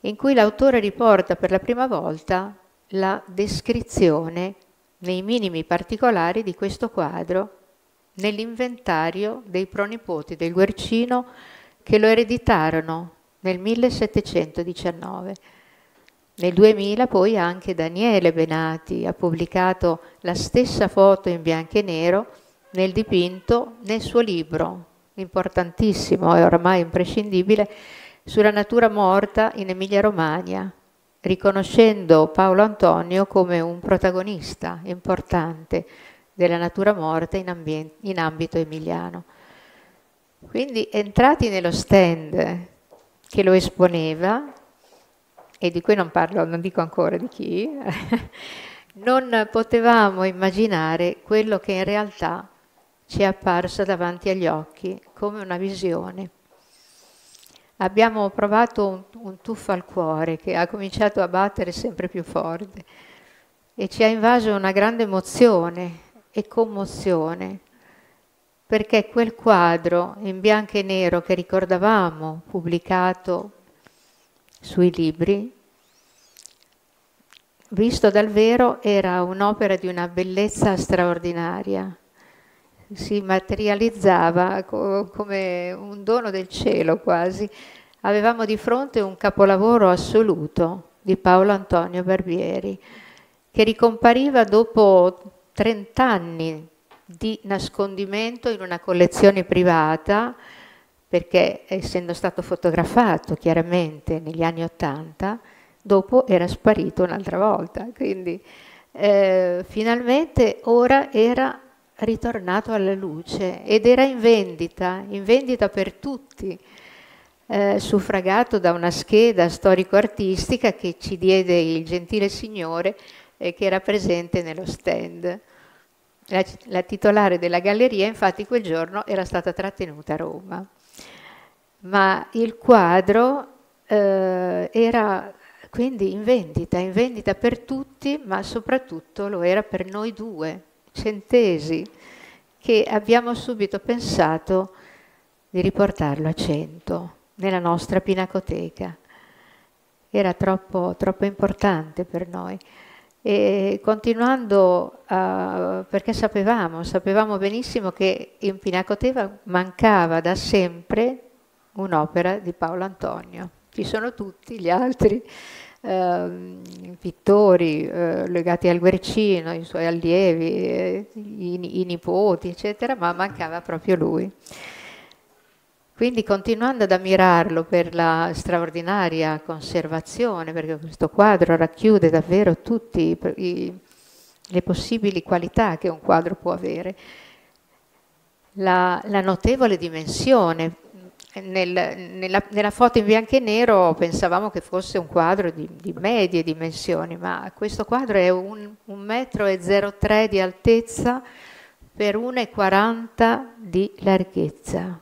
in cui l'autore riporta per la prima volta la descrizione nei minimi particolari di questo quadro nell'inventario dei pronipoti del Guercino che lo ereditarono nel 1719. Nel 2000 poi anche Daniele Benati ha pubblicato la stessa foto in bianco e nero nel dipinto nel suo libro, importantissimo e ormai imprescindibile, sulla natura morta in Emilia-Romagna, riconoscendo Paolo Antonio come un protagonista importante della natura morta in, in ambito emiliano. Quindi entrati nello stand che lo esponeva, e di cui non parlo, non dico ancora di chi, non potevamo immaginare quello che in realtà ci è apparso davanti agli occhi come una visione. Abbiamo provato un, un tuffo al cuore che ha cominciato a battere sempre più forte e ci ha invaso una grande emozione e commozione perché quel quadro in bianco e nero che ricordavamo, pubblicato sui libri, visto dal vero era un'opera di una bellezza straordinaria, si materializzava co come un dono del cielo quasi. Avevamo di fronte un capolavoro assoluto di Paolo Antonio Barbieri, che ricompariva dopo 30 anni di nascondimento in una collezione privata perché essendo stato fotografato chiaramente negli anni Ottanta, dopo era sparito un'altra volta, quindi eh, finalmente ora era ritornato alla luce ed era in vendita, in vendita per tutti, eh, suffragato da una scheda storico-artistica che ci diede il gentile signore eh, che era presente nello stand. La, la titolare della galleria infatti quel giorno era stata trattenuta a Roma ma il quadro eh, era quindi in vendita, in vendita per tutti, ma soprattutto lo era per noi due, centesi, che abbiamo subito pensato di riportarlo a 100 nella nostra pinacoteca. Era troppo, troppo importante per noi. E continuando, uh, perché sapevamo, sapevamo benissimo che in pinacoteca mancava da sempre un'opera di Paolo Antonio. Ci sono tutti gli altri eh, pittori eh, legati al Guercino, i suoi allievi, eh, i, i nipoti, eccetera, ma mancava proprio lui. Quindi continuando ad ammirarlo per la straordinaria conservazione, perché questo quadro racchiude davvero tutte le possibili qualità che un quadro può avere, la, la notevole dimensione nel, nella, nella, foto in bianco e nero pensavamo che fosse un quadro di, di medie dimensioni, ma questo quadro è un, un metro e 03 di altezza per 1,40 di larghezza,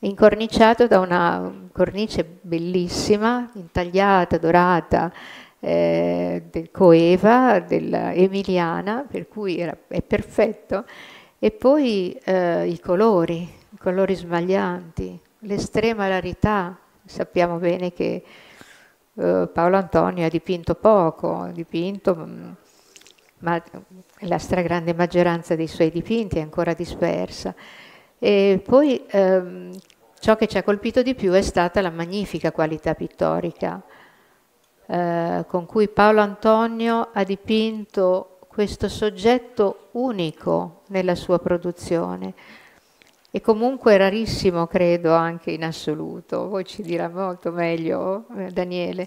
incorniciato da una cornice bellissima, intagliata, dorata, eh, del coeva, dell'emiliana, per cui era, è perfetto, e poi eh, i colori, colori smaglianti, l'estrema rarità. Sappiamo bene che eh, Paolo Antonio ha dipinto poco, ha dipinto, mm, ma la stragrande maggioranza dei suoi dipinti è ancora dispersa. E poi ehm, ciò che ci ha colpito di più è stata la magnifica qualità pittorica eh, con cui Paolo Antonio ha dipinto questo soggetto unico nella sua produzione e comunque rarissimo credo anche in assoluto, voi ci dirà molto meglio eh, Daniele.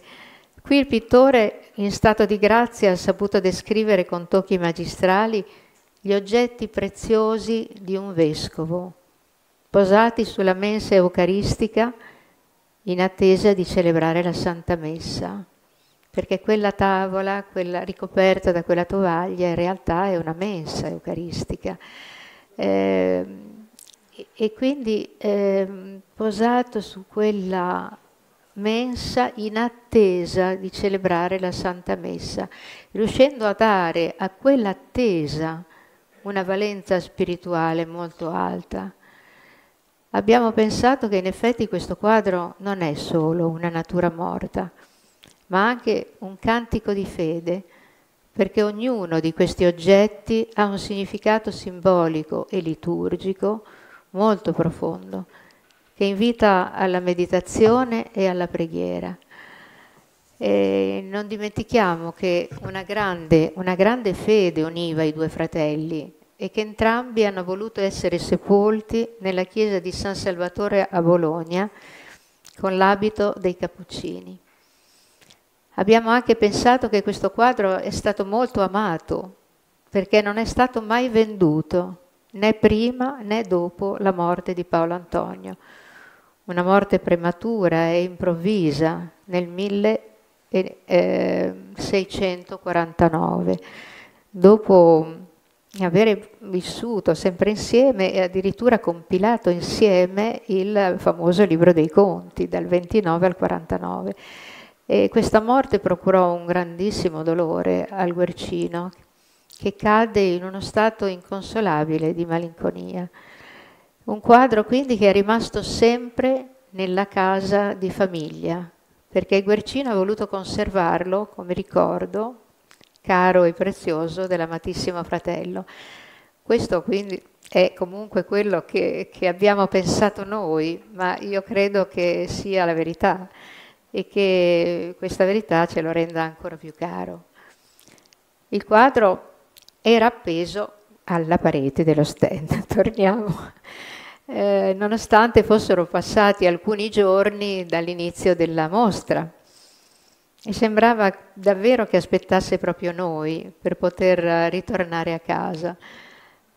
Qui il pittore in stato di grazia ha saputo descrivere con tocchi magistrali gli oggetti preziosi di un vescovo, posati sulla mensa eucaristica in attesa di celebrare la Santa Messa, perché quella tavola, quella ricoperta da quella tovaglia, in realtà è una mensa eucaristica. Eh, e, quindi eh, posato su quella mensa in attesa di celebrare la Santa Messa, riuscendo a dare a quell'attesa una valenza spirituale molto alta. Abbiamo pensato che in effetti questo quadro non è solo una natura morta, ma anche un cantico di fede, perché ognuno di questi oggetti ha un significato simbolico e liturgico molto profondo, che invita alla meditazione e alla preghiera. E non dimentichiamo che una grande, una grande fede univa i due fratelli e che entrambi hanno voluto essere sepolti nella chiesa di San Salvatore a Bologna con l'abito dei Cappuccini. Abbiamo anche pensato che questo quadro è stato molto amato perché non è stato mai venduto né prima né dopo la morte di Paolo Antonio. Una morte prematura e improvvisa nel 1649. Eh, eh, dopo aver vissuto sempre insieme e addirittura compilato insieme il famoso libro dei conti dal 29 al 49. E questa morte procurò un grandissimo dolore al Guercino, che cade in uno stato inconsolabile di malinconia. Un quadro quindi che è rimasto sempre nella casa di famiglia, perché Guercino ha voluto conservarlo come ricordo caro e prezioso dell'amatissimo fratello. Questo quindi è comunque quello che, che, abbiamo pensato noi, ma io credo che sia la verità e che questa verità ce lo renda ancora più caro. Il quadro era appeso alla parete dello stand. Torniamo. Eh, nonostante fossero passati alcuni giorni dall'inizio della mostra. E sembrava davvero che aspettasse proprio noi per poter ritornare a casa.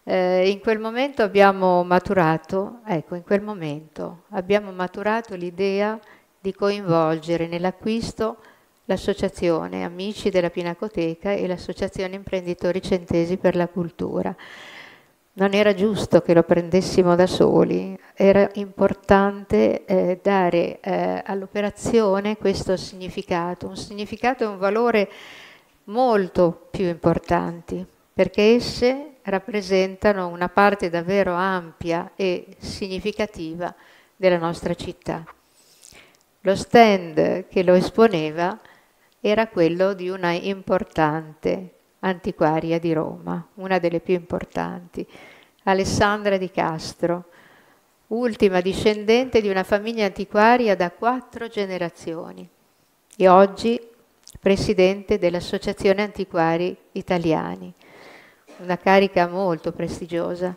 Eh, in quel momento abbiamo maturato, ecco, in quel momento abbiamo maturato l'idea di coinvolgere nell'acquisto l'associazione Amici della Pinacoteca e l'associazione Imprenditori Centesi per la Cultura. Non era giusto che lo prendessimo da soli, era importante eh, dare eh, all'operazione questo significato, un significato e un valore molto più importanti, perché esse rappresentano una parte davvero ampia e significativa della nostra città. Lo stand che lo esponeva era quello di una importante antiquaria di Roma, una delle più importanti, Alessandra di Castro, ultima discendente di una famiglia antiquaria da quattro generazioni e oggi presidente dell'Associazione Antiquari Italiani, una carica molto prestigiosa.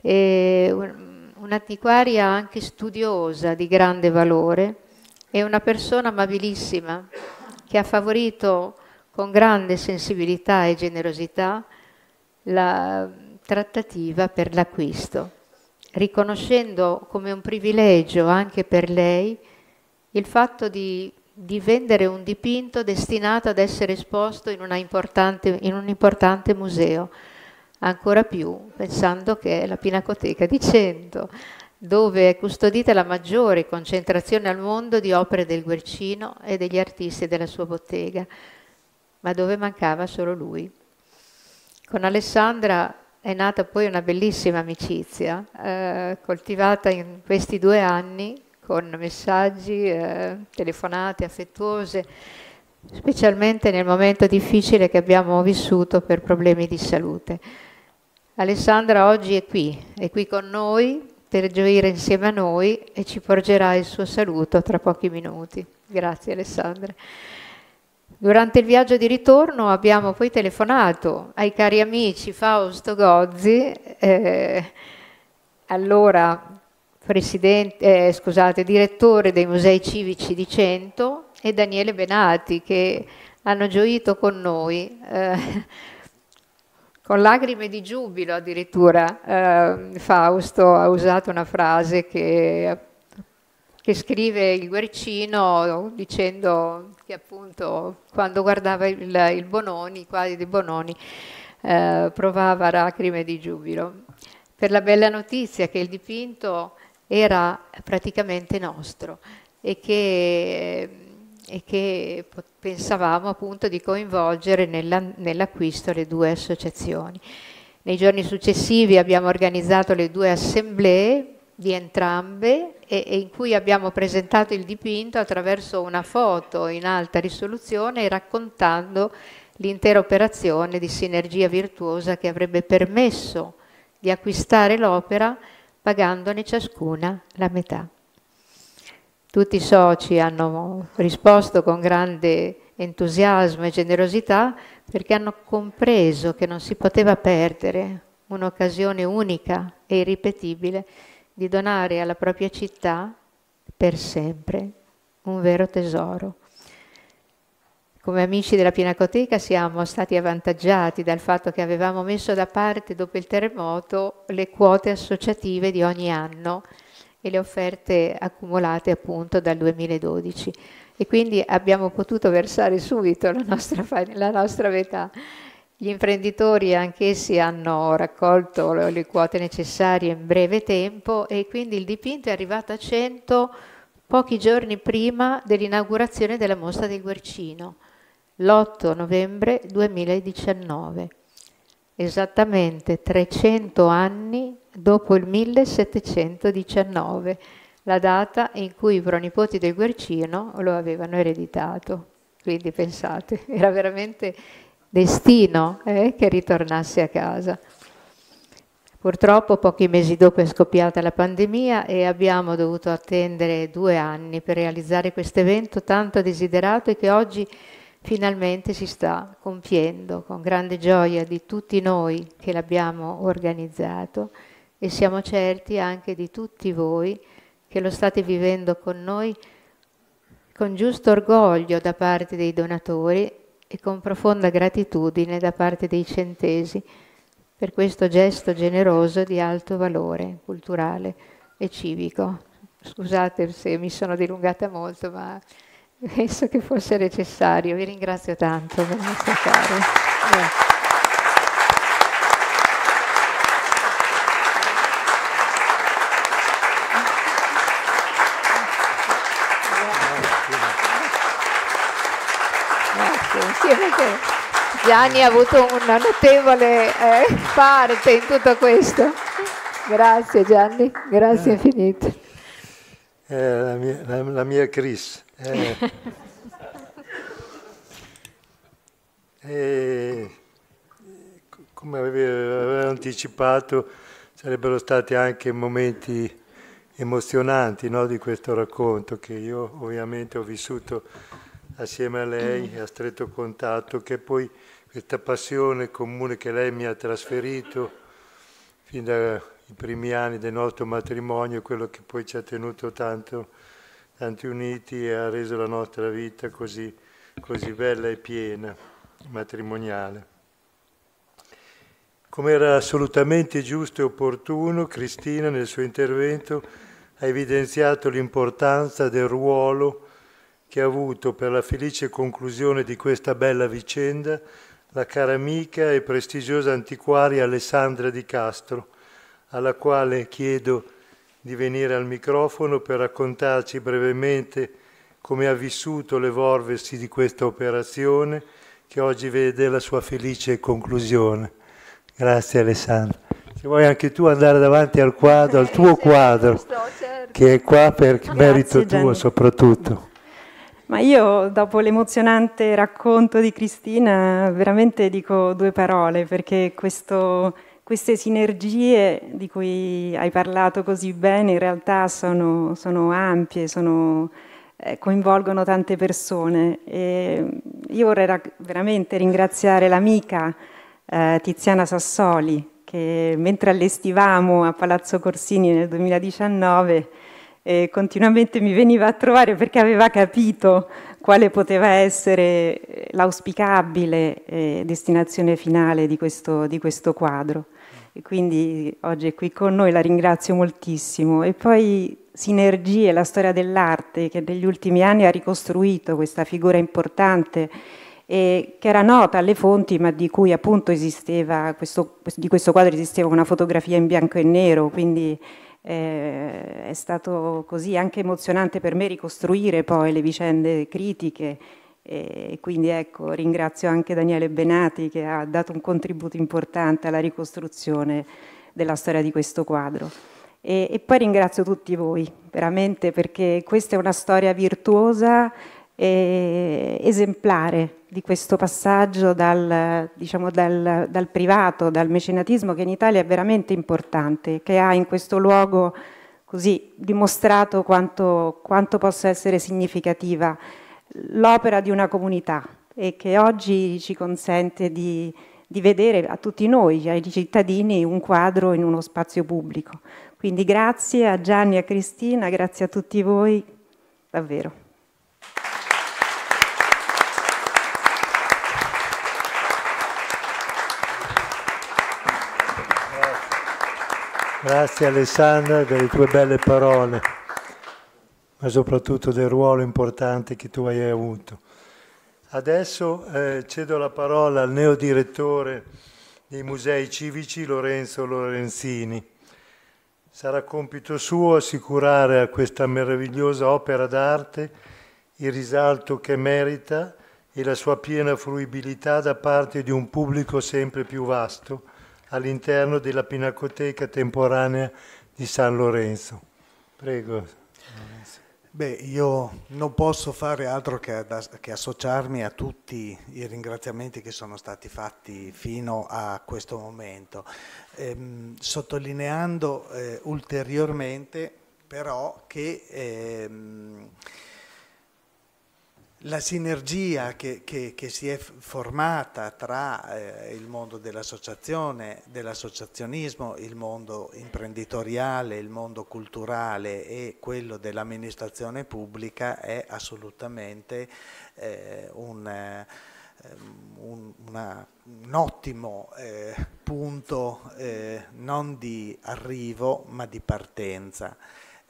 un'antiquaria anche studiosa di grande valore e una persona amabilissima che ha favorito con grande sensibilità e generosità la trattativa per l'acquisto, riconoscendo come un privilegio anche per lei il fatto di, di vendere un dipinto destinato ad essere esposto in, in un importante museo, ancora più pensando che è la Pinacoteca di Cento dove è custodita la maggiore concentrazione al mondo di opere del Guercino e degli artisti della sua bottega, ma dove mancava solo lui. Con Alessandra è nata poi una bellissima amicizia, eh, coltivata in questi due anni con messaggi, eh, telefonate affettuose, specialmente nel momento difficile che abbiamo vissuto per problemi di salute. Alessandra oggi è qui, è qui con noi per gioire insieme a noi e ci porgerà il suo saluto tra pochi minuti. Grazie Alessandra. Durante il viaggio di ritorno abbiamo poi telefonato ai cari amici Fausto Gozzi, eh, allora eh, scusate, direttore dei Musei Civici di Cento, e Daniele Benati che hanno gioito con noi. Eh, con lacrime di giubilo addirittura eh, Fausto ha usato una frase che, che, scrive il Guercino dicendo che appunto quando guardava il, il Bononi, i quadri di Bononi, eh, provava lacrime di giubilo per la bella notizia che il dipinto era praticamente nostro e che e che pensavamo appunto di coinvolgere nell'acquisto le due associazioni. Nei giorni successivi abbiamo organizzato le due assemblee di entrambe e, e in cui abbiamo presentato il dipinto attraverso una foto in alta risoluzione raccontando l'intera operazione di sinergia virtuosa che avrebbe permesso di acquistare l'opera pagandone ciascuna la metà. Tutti i soci hanno risposto con grande entusiasmo e generosità perché hanno compreso che non si poteva perdere un'occasione unica e irripetibile di donare alla propria città per sempre un vero tesoro. Come amici della Pinacoteca siamo stati avvantaggiati dal fatto che avevamo messo da parte dopo il terremoto le quote associative di ogni anno e le offerte accumulate appunto dal 2012 e quindi abbiamo potuto versare subito la nostra, la nostra metà. Gli imprenditori anch'essi hanno raccolto le quote necessarie in breve tempo e quindi il dipinto è arrivato a 100 pochi giorni prima dell'inaugurazione della mostra del Guercino, l'8 novembre 2019 esattamente 300 anni dopo il 1719, la data in cui i pronipoti del Guercino lo avevano ereditato. Quindi pensate, era veramente destino eh, che ritornasse a casa. Purtroppo pochi mesi dopo è scoppiata la pandemia e abbiamo dovuto attendere due anni per realizzare questo evento tanto desiderato e che oggi finalmente si sta compiendo con grande gioia di tutti noi che l'abbiamo organizzato e siamo certi anche di tutti voi che lo state vivendo con noi con giusto orgoglio da parte dei donatori e con profonda gratitudine da parte dei centesi per questo gesto generoso di alto valore culturale e civico. Scusate se mi sono dilungata molto, ma penso che fosse necessario. Vi ringrazio tanto per il ascoltare. Grazie. Gianni ha avuto una notevole eh, parte in tutto questo. Grazie Gianni, grazie eh. infinite. Eh, la, mia, la, la mia Cris. Eh, eh, come avevo anticipato, sarebbero stati anche momenti emozionanti no, di questo racconto che io ovviamente ho vissuto assieme a lei mm. a stretto contatto, che poi questa passione comune che lei mi ha trasferito fin dai primi anni del nostro matrimonio, quello che poi ci ha tenuto tanto tanti uniti e ha reso la nostra vita così, così bella e piena, matrimoniale. Come era assolutamente giusto e opportuno, Cristina nel suo intervento ha evidenziato l'importanza del ruolo che ha avuto per la felice conclusione di questa bella vicenda la cara amica e prestigiosa antiquaria Alessandra Di Castro, alla quale chiedo di venire al microfono per raccontarci brevemente come ha vissuto l'evolversi di questa operazione che oggi vede la sua felice conclusione. Grazie Alessandro. Se vuoi anche tu andare davanti al quadro, al tuo quadro, certo. che è qua per merito Grazie, tuo soprattutto. Ma io dopo l'emozionante racconto di Cristina veramente dico due parole perché questo queste sinergie di cui hai parlato così bene in realtà sono, sono ampie, sono, eh, coinvolgono tante persone. E io vorrei ra- veramente ringraziare l'amica eh, Tiziana Sassoli che mentre allestivamo a Palazzo Corsini nel 2019 eh, continuamente mi veniva a trovare perché aveva capito quale poteva essere l'auspicabile eh, destinazione finale di questo, di questo quadro e quindi oggi è qui con noi, la ringrazio moltissimo. E poi Sinergie, la storia dell'arte che negli ultimi anni ha ricostruito questa figura importante e che era nota alle fonti ma di cui appunto esisteva, questo, di questo quadro esisteva una fotografia in bianco e nero, quindi eh, è stato così anche emozionante per me ricostruire poi le vicende critiche e quindi ecco, ringrazio anche Daniele Benati che ha dato un contributo importante alla ricostruzione della storia di questo quadro. E, e poi ringrazio tutti voi, veramente, perché questa è una storia virtuosa e esemplare di questo passaggio dal, diciamo, dal, dal privato, dal mecenatismo, che in Italia è veramente importante, che ha in questo luogo così dimostrato quanto, quanto possa essere significativa l'opera di una comunità e che oggi ci consente di, di vedere a tutti noi, ai cittadini, un quadro in uno spazio pubblico. Quindi grazie a Gianni e a Cristina, grazie a tutti voi, davvero. Grazie Alessandra delle tue belle parole ma soprattutto del ruolo importante che tu hai avuto. Adesso eh, cedo la parola al neodirettore dei musei civici Lorenzo Lorenzini. Sarà compito suo assicurare a questa meravigliosa opera d'arte il risalto che merita e la sua piena fruibilità da parte di un pubblico sempre più vasto all'interno della Pinacoteca Temporanea di San Lorenzo. Prego. Beh, io non posso fare altro che, che, associarmi a tutti i ringraziamenti che sono stati fatti fino a questo momento, ehm, sottolineando eh, ulteriormente però che ehm, la sinergia che, che, che, si è formata tra eh, il mondo dell'associazione, dell'associazionismo, il mondo imprenditoriale, il mondo culturale e quello dell'amministrazione pubblica è assolutamente eh, un, eh, un, una, un, ottimo eh, punto eh, non di arrivo ma di partenza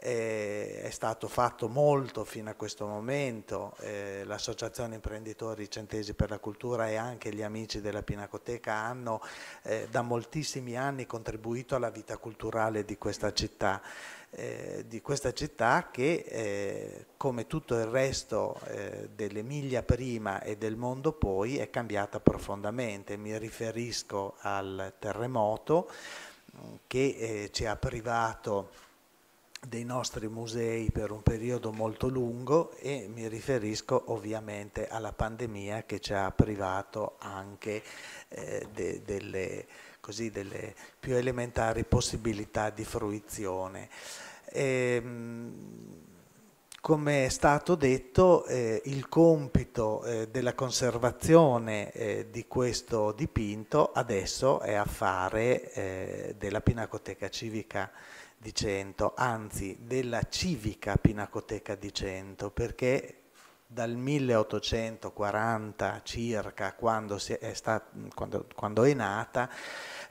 eh, è stato fatto molto fino a questo momento, eh, l'Associazione Imprenditori Centesi per la Cultura e anche gli amici della Pinacoteca hanno eh, da moltissimi anni contribuito alla vita culturale di questa città, eh, di questa città che eh, come tutto il resto eh, dell'Emilia prima e del mondo poi è cambiata profondamente, mi riferisco al terremoto mm, che ci ha privato dei nostri musei per un periodo molto lungo e mi riferisco ovviamente alla pandemia che ci ha privato anche eh, de, delle, così, delle, più elementari possibilità di fruizione. E, ehm, come è stato detto, eh, il compito eh, della conservazione eh, di questo dipinto adesso è affare eh, della Pinacoteca Civica di Cento, anzi della civica Pinacoteca di Cento, perché dal 1840 circa, quando è, stat- quando, quando è nata,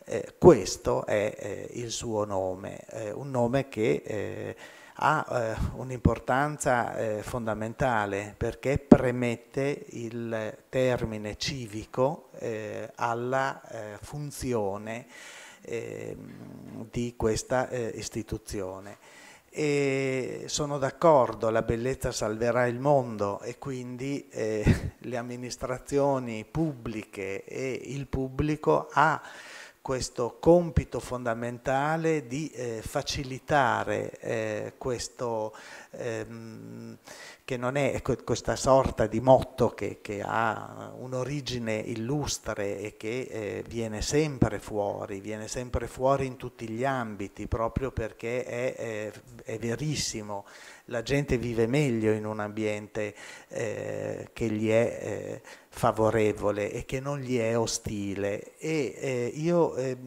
eh, questo è eh, il suo nome, eh, un nome che eh, ha eh, un'importanza eh, fondamentale perché premette il termine civico alla funzione eh, di questa eh, istituzione. E sono d'accordo, la bellezza salverà il mondo e quindi eh, le amministrazioni pubbliche e il pubblico ha questo compito fondamentale di eh, facilitare eh, questo... Ehm, che non è questa sorta di motto che, che ha un'origine illustre e che eh, viene sempre fuori, viene sempre fuori in tutti gli ambiti, proprio perché è, è, è verissimo, la gente vive meglio in un ambiente eh, che gli è... Eh, favorevole e che non gli è ostile e eh, io eh,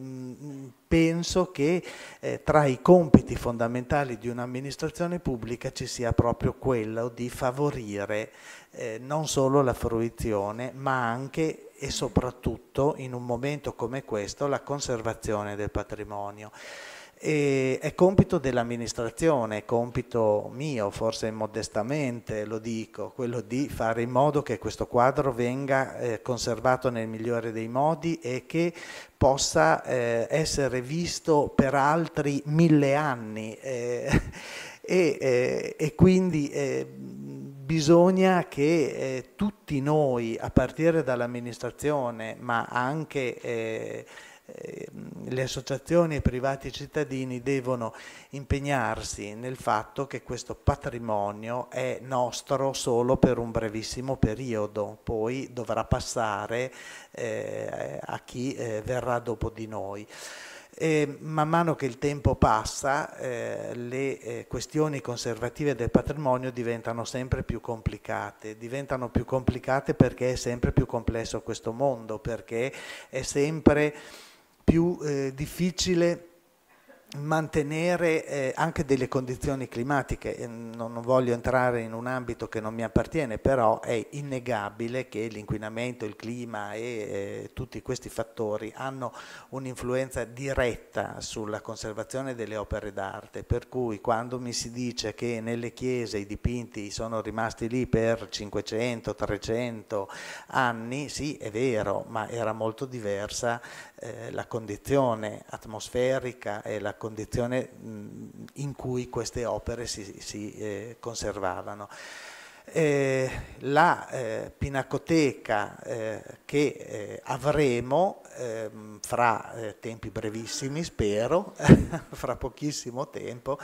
penso che eh, tra i compiti fondamentali di un'amministrazione pubblica ci sia proprio quello di favorire eh, non solo la fruizione ma anche e soprattutto in un momento come questo la conservazione del patrimonio. E è compito dell'amministrazione, è compito mio, forse modestamente lo dico, quello di fare in modo che questo quadro venga eh, conservato nel migliore dei modi e che possa eh, essere visto per altri mille anni. Eh, e, eh, e, quindi eh, bisogna che eh, tutti noi, a partire dall'amministrazione, ma anche eh, Ehm, le associazioni e i privati cittadini devono impegnarsi nel fatto che questo patrimonio è nostro solo per un brevissimo periodo, poi dovrà passare eh, a chi eh, verrà dopo di noi. E man mano che il tempo passa, eh, le eh, questioni conservative del patrimonio diventano sempre più complicate, diventano più complicate perché è sempre più complesso questo mondo, perché è sempre più eh, difficile mantenere eh, anche delle condizioni climatiche. Eh, non, non, voglio entrare in un ambito che non mi appartiene, però è innegabile che l'inquinamento, il clima e eh, tutti questi fattori hanno un'influenza diretta sulla conservazione delle opere d'arte, per cui quando mi si dice che nelle chiese i dipinti sono rimasti lì per 500, 300 anni, sì è vero, ma era molto diversa eh, la condizione atmosferica e la condizione mh, in cui queste opere si, si eh, conservavano. Eh, la eh, pinacoteca eh, che eh, avremo ehm, fra eh, tempi brevissimi, spero, fra pochissimo tempo,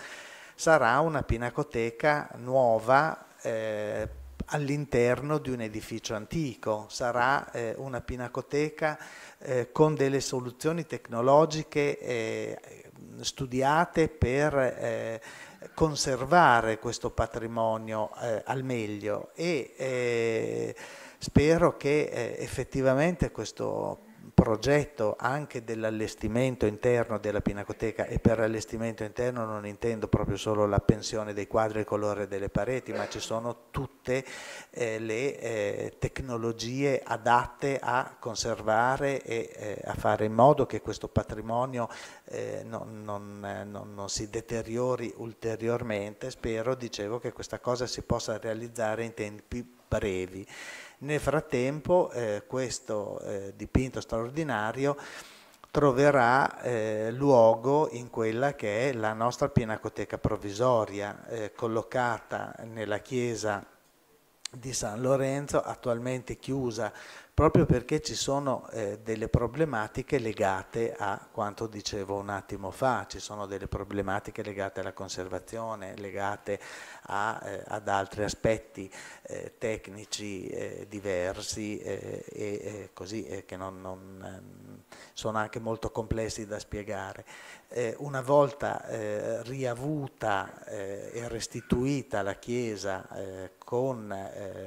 sarà una pinacoteca nuova eh, all'interno di un edificio antico, sarà eh, una pinacoteca eh, con delle soluzioni tecnologiche eh, studiate per eh, conservare questo patrimonio eh, al meglio e eh, spero che effettivamente questo progetto anche dell'allestimento interno della pinacoteca e per allestimento interno non intendo proprio solo la pensione dei quadri e il colore delle pareti, ma ci sono tutte eh, le eh, tecnologie adatte a conservare e eh, a fare in modo che questo patrimonio eh, non, non, eh, non, non si deteriori ulteriormente. Spero, dicevo, che questa cosa si possa realizzare in tempi brevi. Nel frattempo eh, questo eh, dipinto straordinario troverà eh, luogo in quella che è la nostra pinacoteca provvisoria, eh, collocata nella chiesa di San Lorenzo, attualmente chiusa proprio perché ci sono eh, delle problematiche legate a quanto dicevo un attimo fa, ci sono delle problematiche legate alla conservazione, legate a, eh, ad altri aspetti eh, tecnici eh, diversi eh, e eh, così eh, che non, non, sono anche molto complessi da spiegare. una volta riavuta e restituita la Chiesa con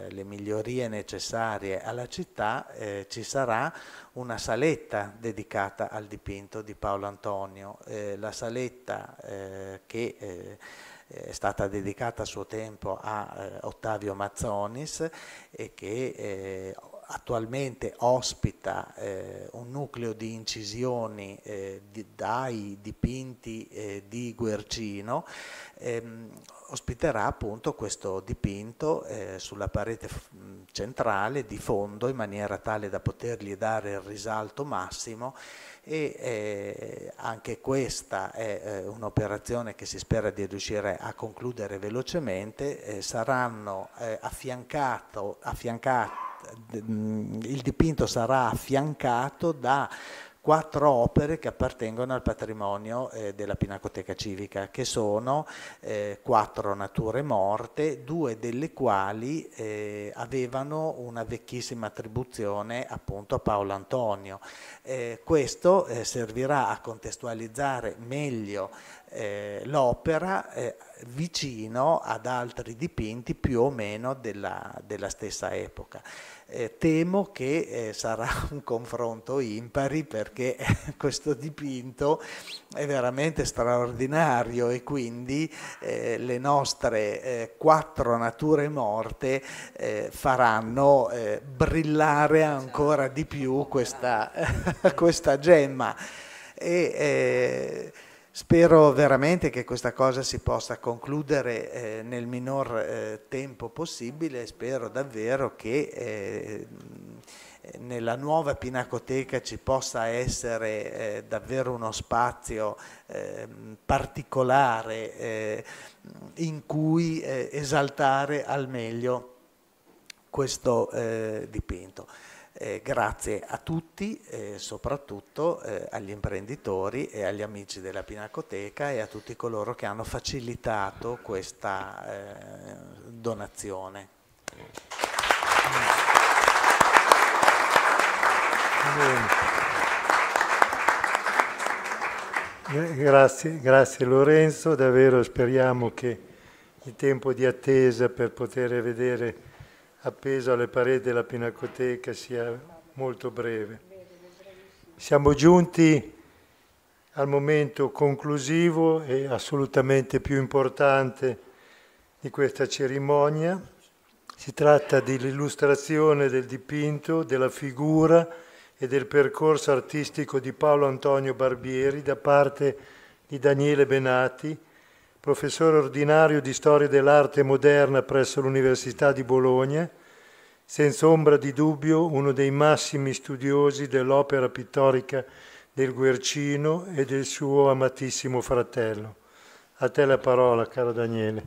le migliorie necessarie alla città ci sarà una saletta dedicata al dipinto di Paolo Antonio, la saletta che eh, è stata dedicata a suo tempo a eh, Ottavio Mazzonis e che eh, attualmente ospita eh, un nucleo di incisioni eh, di, dai dipinti eh, di Guercino, ehm, ospiterà appunto questo dipinto eh, sulla parete centrale di fondo in maniera tale da potergli dare il risalto massimo e eh, anche questa è eh, un'operazione che si spera di riuscire a concludere velocemente, saranno affiancato, affiancati eh, il dipinto sarà affiancato da quattro opere che appartengono al patrimonio eh, della Pinacoteca Civica, che sono eh, quattro nature morte, due delle quali eh, avevano una vecchissima attribuzione appunto a Paolo Antonio. Eh, questo eh, servirà a contestualizzare meglio l'opera vicino ad altri dipinti più o meno della, della stessa epoca. Eh, temo che eh, sarà un confronto impari perché eh, questo dipinto è veramente straordinario e quindi eh, le nostre eh, quattro nature morte eh, faranno brillare ancora di più questa, questa gemma. E, Spero veramente che questa cosa si possa concludere eh, nel minor eh, tempo possibile e spero davvero che eh, eh, nella nuova Pinacoteca ci possa essere eh, davvero uno spazio eh, particolare in cui esaltare al meglio questo dipinto. Eh, grazie a tutti e eh, soprattutto eh, agli imprenditori e agli amici della Pinacoteca e a tutti coloro che hanno facilitato questa eh, donazione. Eh, grazie, grazie Lorenzo, davvero speriamo che il tempo di attesa per poter vedere appeso alle pareti della Pinacoteca sia molto breve. Siamo giunti al momento conclusivo e assolutamente più importante di questa cerimonia. Si tratta dell'illustrazione del dipinto, della figura e del percorso artistico di Paolo Antonio Barbieri da parte di Daniele Benati, professore ordinario di storia dell'arte moderna presso l'Università di Bologna, senza ombra di dubbio uno dei massimi studiosi dell'opera pittorica del Guercino e del suo amatissimo fratello. A te la parola, caro Daniele.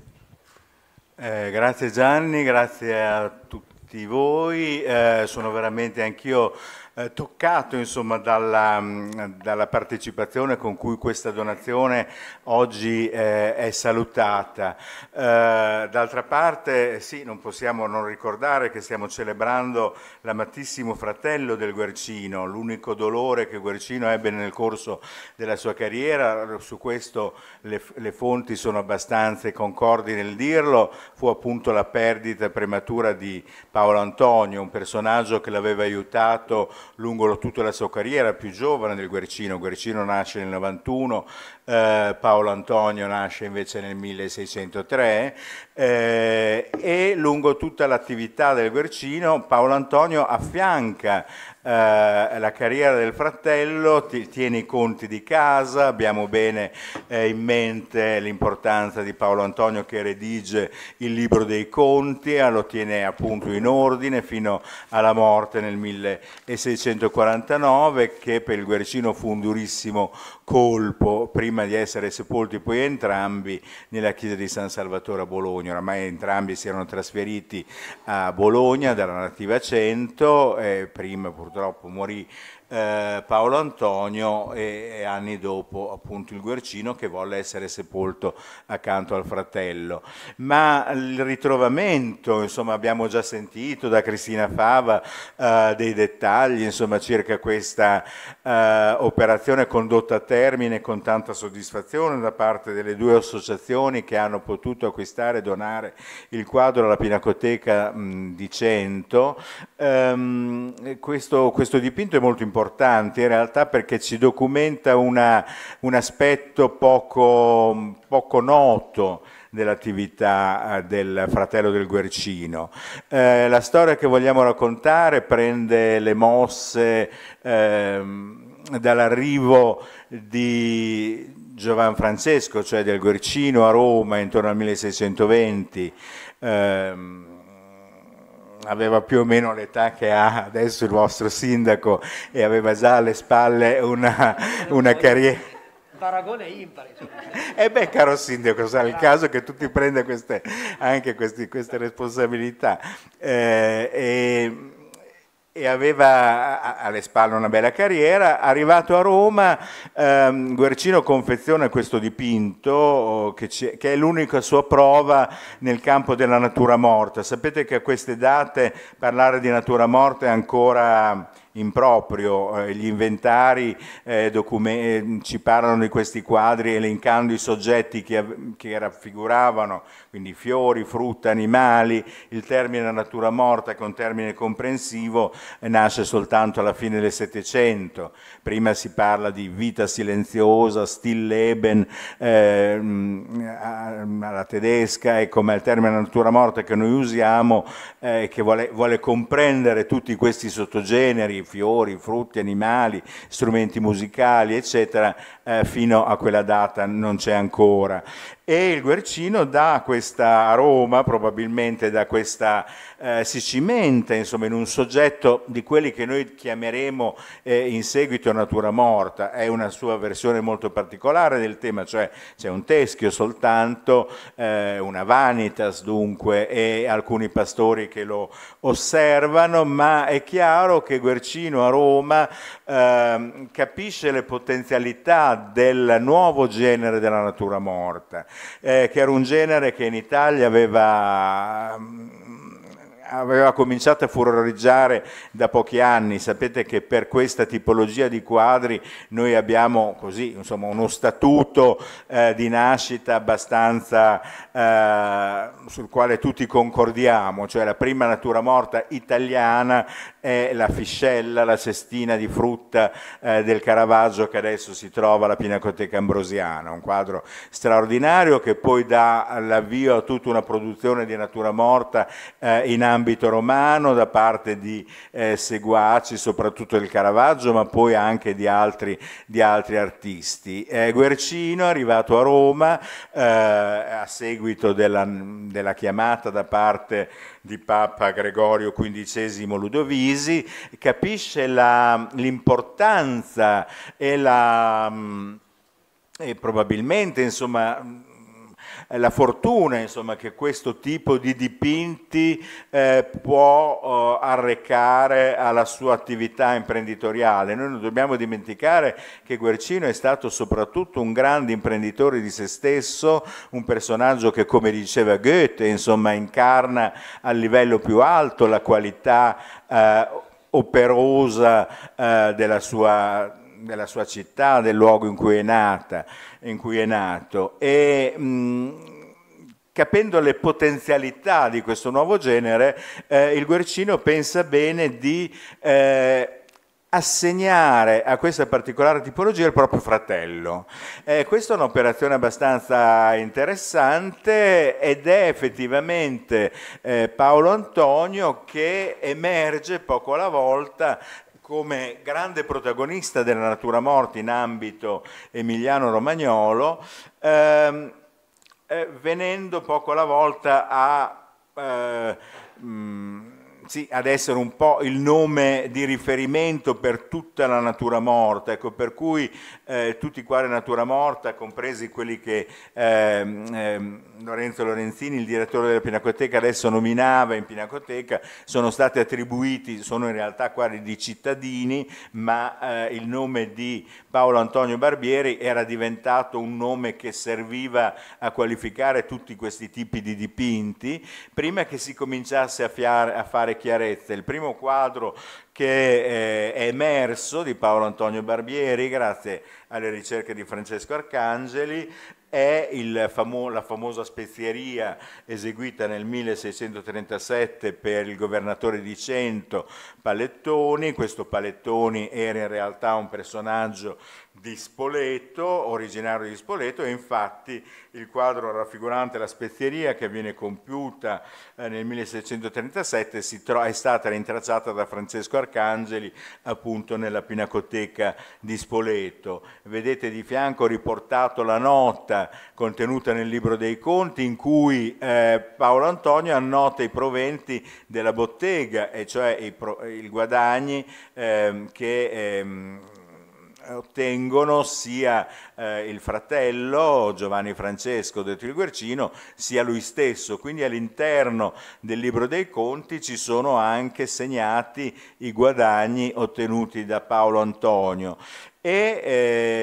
Eh, grazie Gianni, grazie a tutti voi, eh, sono veramente anch'io eh, toccato insomma, dalla, mm, dalla, partecipazione con cui questa donazione oggi eh, è salutata. Eh, D'altra parte sì, non possiamo non ricordare che stiamo celebrando l'amatissimo fratello del Guercino, l'unico dolore che Guercino ebbe nel corso della sua carriera, su questo le, le fonti sono abbastanza concordi nel dirlo, fu appunto la perdita prematura di Paolo Antonio, un personaggio che l'aveva aiutato lungo tutta la sua carriera, più giovane del Guercino. Guercino nasce nel 91, eh, Paolo Antonio nasce invece nel 1603 eh, e lungo tutta l'attività del Guercino Paolo Antonio affianca eh, la carriera del fratello, ti, tieni i conti di casa, abbiamo bene eh, in mente l'importanza di Paolo Antonio che redige il libro dei conti, eh, lo tiene appunto in ordine fino alla morte nel 1649 che per il Guercino fu un durissimo colpo prima di essere sepolti poi entrambi nella chiesa di San Salvatore a Bologna. Oramai entrambi si erano trasferiti a Bologna dalla Nativa 100, prima purtroppo morì eh, Paolo Antonio e, e, anni dopo appunto il Guercino che volle essere sepolto accanto al fratello. Ma il ritrovamento, insomma abbiamo già sentito da Cristina Fava eh, dei dettagli insomma, circa questa eh, operazione condotta a termine con tanta soddisfazione da parte delle due associazioni che hanno potuto acquistare e donare il quadro alla Pinacoteca mh, di Cento. Ehm, questo, questo dipinto è molto importante importante in realtà perché ci documenta una, un aspetto poco, poco noto dell'attività eh, del fratello del Guercino. Eh, la storia che vogliamo raccontare prende le mosse eh, dall'arrivo di Giovan Francesco, cioè del Guercino a Roma intorno al 1620, eh, aveva più o meno l'età che ha adesso il vostro sindaco e aveva già alle spalle una, una carriera paragone impari. e eh beh, caro sindaco, sarà il caso che tu ti prenda queste, anche questi, queste responsabilità. Eh, e e aveva alle spalle una bella carriera, arrivato a Roma ehm, Guercino confeziona questo dipinto oh, che, che è l'unica sua prova nel campo della natura morta. Sapete che a queste date parlare di natura morta è ancora in proprio, eh, gli inventari eh, eh, ci parlano di questi quadri elencando i soggetti che, che, raffiguravano, quindi fiori, frutta, animali, il termine natura morta che è un termine comprensivo eh, nasce soltanto alla fine del Settecento, prima si parla di vita silenziosa, stilleben eh, mm, alla tedesca e come il termine natura morta che noi usiamo eh, che vuole, vuole comprendere tutti questi sottogeneri fiori, frutti, animali, strumenti musicali, eccetera, eh, fino a quella data non c'è ancora e il Guercino da questa Roma, probabilmente da questa eh, si cimenta insomma, in un soggetto di quelli che noi chiameremo eh, in seguito natura morta, è una sua versione molto particolare del tema, cioè c'è un teschio soltanto, eh, una vanitas dunque e alcuni pastori che lo osservano, ma è chiaro che Guercino a Roma ehm, capisce le potenzialità del nuovo genere della natura morta eh, che era un genere che in Italia aveva mm, aveva cominciato a furorizzare da pochi anni. Sapete che per questa tipologia di quadri noi abbiamo così, insomma, uno statuto eh, di nascita abbastanza eh, sul quale tutti concordiamo, cioè la prima natura morta italiana è la fiscella, la cestina di frutta eh, del Caravaggio che adesso si trova alla Pinacoteca Ambrosiana, un quadro straordinario che poi dà l'avvio a tutta una produzione di natura morta eh, in ambito ambito romano da parte di eh, seguaci, soprattutto del Caravaggio, ma poi anche di altri, di altri artisti. Eh, Guercino è arrivato a Roma eh, a seguito della, della chiamata da parte di Papa Gregorio XV Ludovisi, capisce l'importanza e la... Mm, e probabilmente insomma la fortuna insomma, che questo tipo di dipinti eh, può eh, arrecare alla sua attività imprenditoriale. Noi non dobbiamo dimenticare che Guercino è stato soprattutto un grande imprenditore di se stesso, un personaggio che come diceva Goethe insomma, incarna a livello più alto la qualità eh, operosa eh, della sua della sua città, del luogo in cui è, nata, in cui è nato e mh, mm, capendo le potenzialità di questo nuovo genere, eh, il Guercino pensa bene di eh, assegnare a questa particolare tipologia il proprio fratello. Eh, questa è un'operazione abbastanza interessante ed è effettivamente eh, Paolo Antonio che emerge poco alla volta come grande protagonista della natura morte in ambito emiliano-romagnolo, ehm, eh, venendo poco alla volta a, eh, mh, mm, sì, ad essere un po' il nome di riferimento per tutta la natura morta, ecco, per cui eh, tutti quali natura morta, compresi quelli che ehm, ehm, Lorenzo Lorenzini, il direttore della Pinacoteca, adesso nominava in Pinacoteca, sono stati attribuiti, sono in realtà quali di cittadini, ma eh, il nome di Paolo Antonio Barbieri era diventato un nome che serviva a qualificare tutti questi tipi di dipinti, prima che si cominciasse a, fiare, a fare chiarezza. Il primo quadro che eh, è emerso di Paolo Antonio Barbieri, grazie alle ricerche di Francesco Arcangeli, è famo la famosa spezieria eseguita nel 1637 per il governatore di Cento Palettoni. Questo Palettoni era in realtà un personaggio di Spoleto, originario di Spoleto, e infatti il quadro raffigurante la spezieria che viene compiuta eh, nel 1637 è stata rintracciata da Francesco Arcangeli appunto nella Pinacoteca di Spoleto vedete di fianco riportato la nota contenuta nel libro dei conti in cui eh, Paolo Antonio annota i proventi della bottega e cioè i, pro, il guadagni eh, che ehm, ottengono sia eh, il fratello Giovanni Francesco detto il Guercino sia lui stesso quindi all'interno del libro dei conti ci sono anche segnati i guadagni ottenuti da Paolo Antonio e,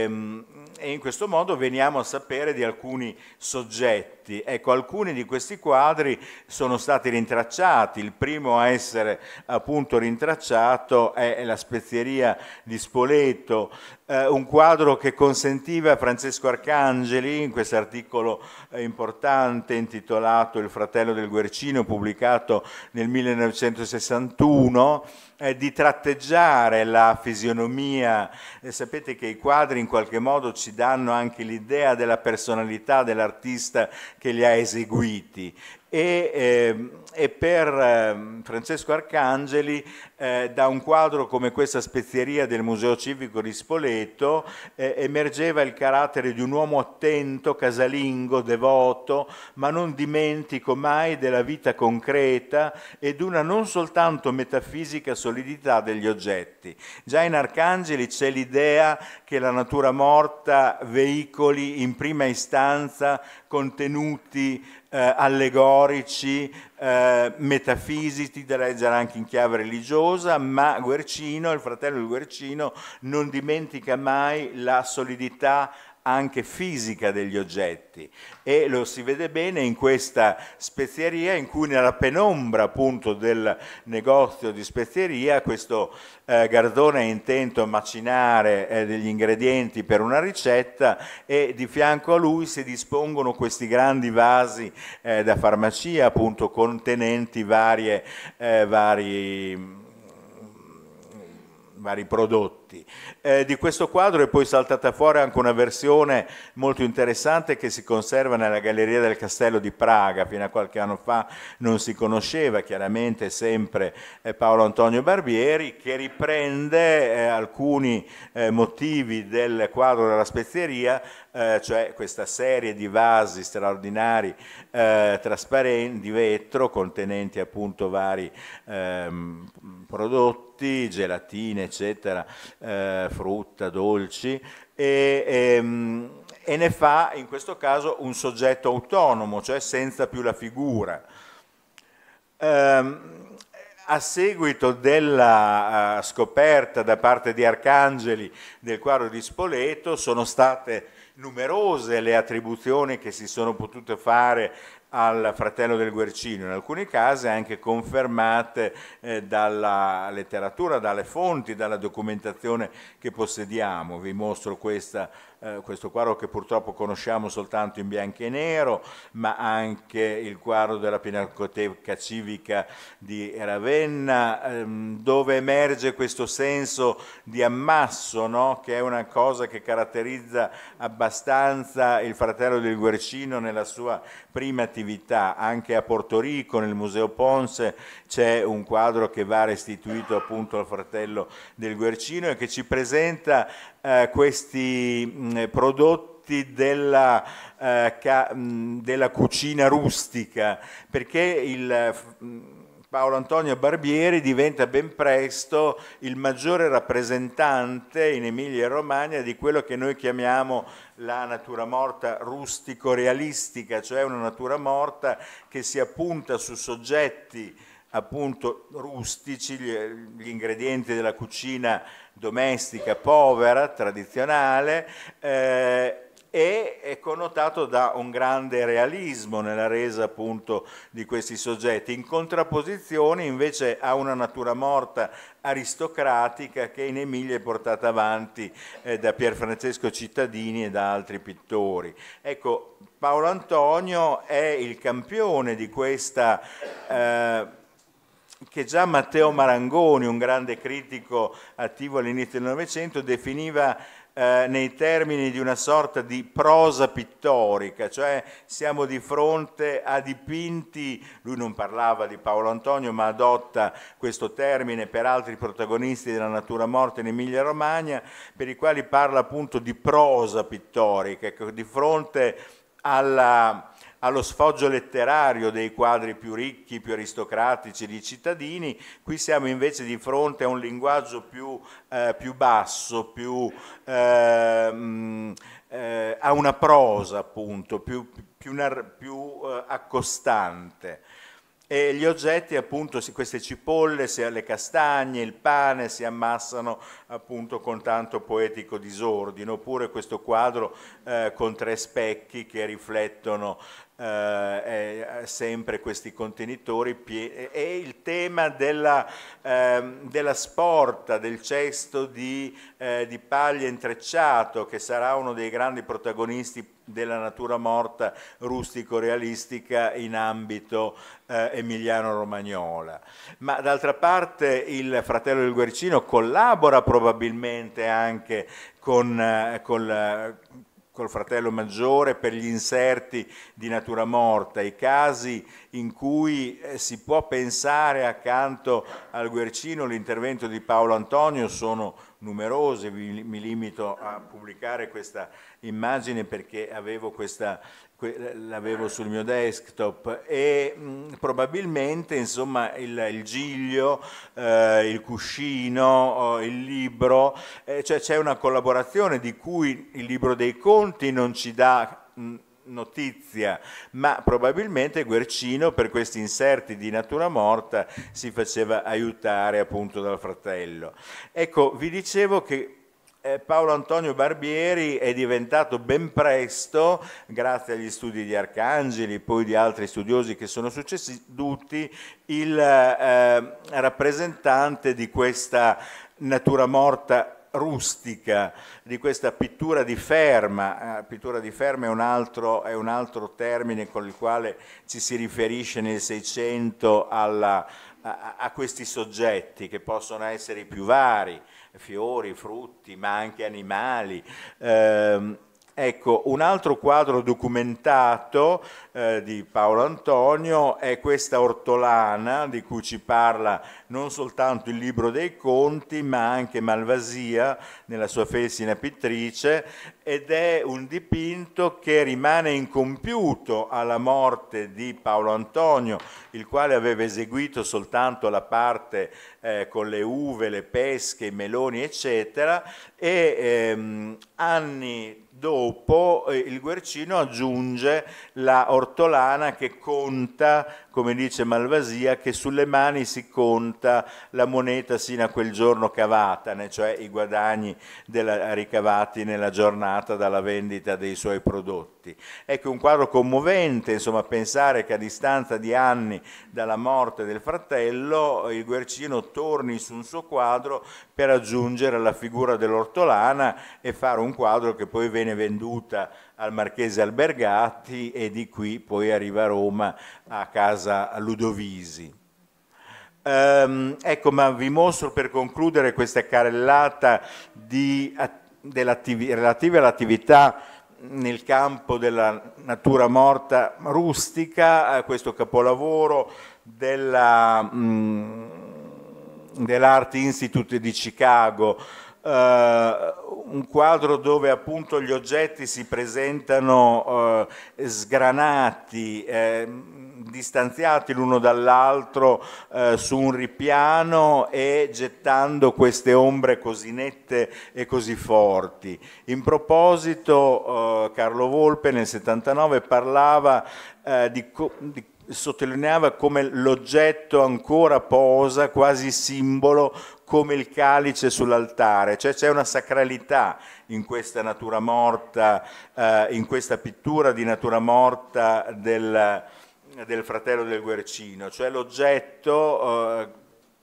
ehm, e in questo modo veniamo a sapere di alcuni soggetti oggetti. Ecco, alcuni di questi quadri sono stati rintracciati, il primo a essere appunto rintracciato è la spezieria di Spoleto, eh, un quadro che consentiva a Francesco Arcangeli, in questo articolo eh, importante intitolato Il fratello del Guercino, pubblicato nel 1961, eh, di tratteggiare la fisionomia. Eh, sapete che i quadri in qualche modo ci danno anche l'idea della personalità dell'artista che li ha eseguiti e, eh, e per eh, Francesco Arcangeli eh, da un quadro come questa spezieria del Museo Civico di Spoleto eh, emergeva il carattere di un uomo attento, casalingo, devoto, ma non dimentico mai della vita concreta ed una non soltanto metafisica solidità degli oggetti. Già in Arcangeli c'è l'idea che la natura morta veicoli in prima istanza contenuti eh, allegorici, eh, metafisici da leggere anche in chiave religiosa, ma Guercino, il fratello di Guercino, non dimentica mai la solidità anche fisica degli oggetti e lo si vede bene in questa spezieria in cui nella penombra appunto del negozio di spezieria questo eh, Gardone è intento a macinare eh, degli ingredienti per una ricetta e di fianco a lui si dispongono questi grandi vasi eh, da farmacia appunto contenenti varie, eh, vari, mm, vari prodotti eh, di questo quadro è poi saltata fuori anche una versione molto interessante che si conserva nella Galleria del Castello di Praga, fino a qualche anno fa non si conosceva chiaramente sempre eh, Paolo Antonio Barbieri, che riprende eh, alcuni eh, motivi del quadro della spezieria, eh, cioè questa serie di vasi straordinari eh, trasparenti di vetro contenenti appunto vari ehm, prodotti gelatine, eccetera, eh, frutta, dolci, e, e, ehm, e ne fa in questo caso un soggetto autonomo, cioè senza più la figura. Um, a seguito della eh, scoperta da parte di Arcangeli del quadro di Spoleto sono state numerose le attribuzioni che si sono potute fare al fratello del Guercino, in alcuni casi anche confermate eh, dalla letteratura, dalle fonti, dalla documentazione che possediamo. Vi mostro questa eh, questo quadro che purtroppo conosciamo soltanto in bianco e nero, ma anche il quadro della Pinacoteca Civica di Ravenna, ehm, dove emerge questo senso di ammasso, no? che è una cosa che caratterizza abbastanza il fratello del Guercino nella sua prima attività, anche a Porto Rico, nel Museo Ponce, c'è un quadro che va restituito appunto al fratello del Guercino e che ci presenta eh, questi mh, prodotti della, eh, ca, mh, della, cucina rustica, perché il, Paolo Antonio Barbieri diventa ben presto il maggiore rappresentante in Emilia e Romagna di quello che noi chiamiamo la natura morta rustico-realistica, cioè una natura morta che si appunta su soggetti appunto rustici, gli, ingredienti della cucina domestica povera, tradizionale, eh, e è connotato da un grande realismo nella resa appunto di questi soggetti, in contrapposizione invece a una natura morta aristocratica che in Emilia è portata avanti eh, da Francesco Cittadini e da altri pittori. Ecco, Paolo Antonio è il campione di questa... Eh, che già Matteo Marangoni, un grande critico attivo all'inizio del Novecento, definiva eh, nei termini di una sorta di prosa pittorica, cioè siamo di fronte a dipinti, lui non parlava di Paolo Antonio ma adotta questo termine per altri protagonisti della natura morta in Emilia Romagna, per i quali parla appunto di prosa pittorica, ecco, di fronte alla allo sfoggio letterario dei quadri più ricchi, più aristocratici di cittadini, qui siamo invece di fronte a un linguaggio più, eh, più basso, più, ehm, eh, a una prosa appunto, più, più, più eh, accostante. E gli oggetti, appunto, queste cipolle, le castagne, il pane, si ammassano appunto con tanto poetico disordine, oppure questo quadro eh, con tre specchi che riflettono eh, eh, sempre questi contenitori pie- e il tema della, eh, della sporta, del cesto di, eh, di paglia intrecciato che sarà uno dei grandi protagonisti della natura morta rustico-realistica in ambito eh, emiliano-romagnola. Ma d'altra parte il fratello del Guercino collabora probabilmente anche con, eh, con, eh, col fratello maggiore per gli inserti di natura morta, i casi in cui eh, si può pensare accanto al Guercino l'intervento di Paolo Antonio sono numerosi, mi limito a pubblicare questa immagine perché avevo questa l'avevo sul mio desktop e mh, mm, probabilmente insomma il, il giglio, eh, il cuscino, eh, il libro, eh, cioè c'è una collaborazione di cui il libro dei conti non ci dà mh, mm, notizia, ma probabilmente Guercino per questi inserti di natura morta si faceva aiutare appunto dal fratello. Ecco, vi dicevo che eh, Paolo Antonio Barbieri è diventato ben presto, grazie agli studi di Arcangeli, poi di altri studiosi che sono successi, tutti il eh, rappresentante di questa natura morta rustica, di questa pittura di ferma. Eh, pittura di ferma è un, altro, è un altro termine con il quale ci si riferisce nel Seicento a, a questi soggetti che possono essere i più vari fiori, frutti, ma anche animali, ehm, Ecco, un altro quadro documentato eh, di Paolo Antonio è questa ortolana di cui ci parla non soltanto il libro dei conti ma anche Malvasia nella sua fessina pittrice ed è un dipinto che rimane incompiuto alla morte di Paolo Antonio, il quale aveva eseguito soltanto la parte eh, con le uve, le pesche, i meloni eccetera e ehm, anni Dopo eh, il Guercino aggiunge la ortolana che conta, come dice Malvasia, che sulle mani si conta la moneta sino a quel giorno cavata, cioè i guadagni della, ricavati nella giornata dalla vendita dei suoi prodotti. Ecco un quadro commovente, insomma, pensare che a distanza di anni dalla morte del fratello il Guercino torni su un suo quadro per aggiungere la figura dell'ortolana e fare un quadro che poi viene viene venduta al Marchese Albergati e di qui poi arriva a Roma a casa Ludovisi. Ehm, ecco, ma vi mostro per concludere questa carellata di, relative all'attività nel campo della natura morta rustica, eh, questo capolavoro mm, dell'Art Institute di Chicago, eh, un quadro dove appunto gli oggetti si presentano eh, sgranati, ehm, distanziati l'uno dall'altro eh, su un ripiano e gettando queste ombre così nette e così forti. In proposito eh, Carlo Volpe nel 79 parlava eh, di, di sottolineava come l'oggetto ancora posa, quasi simbolo, come il calice sull'altare, cioè c'è una sacralità in questa natura morta, eh, in questa pittura di natura morta del, del fratello del Guercino, cioè l'oggetto, eh,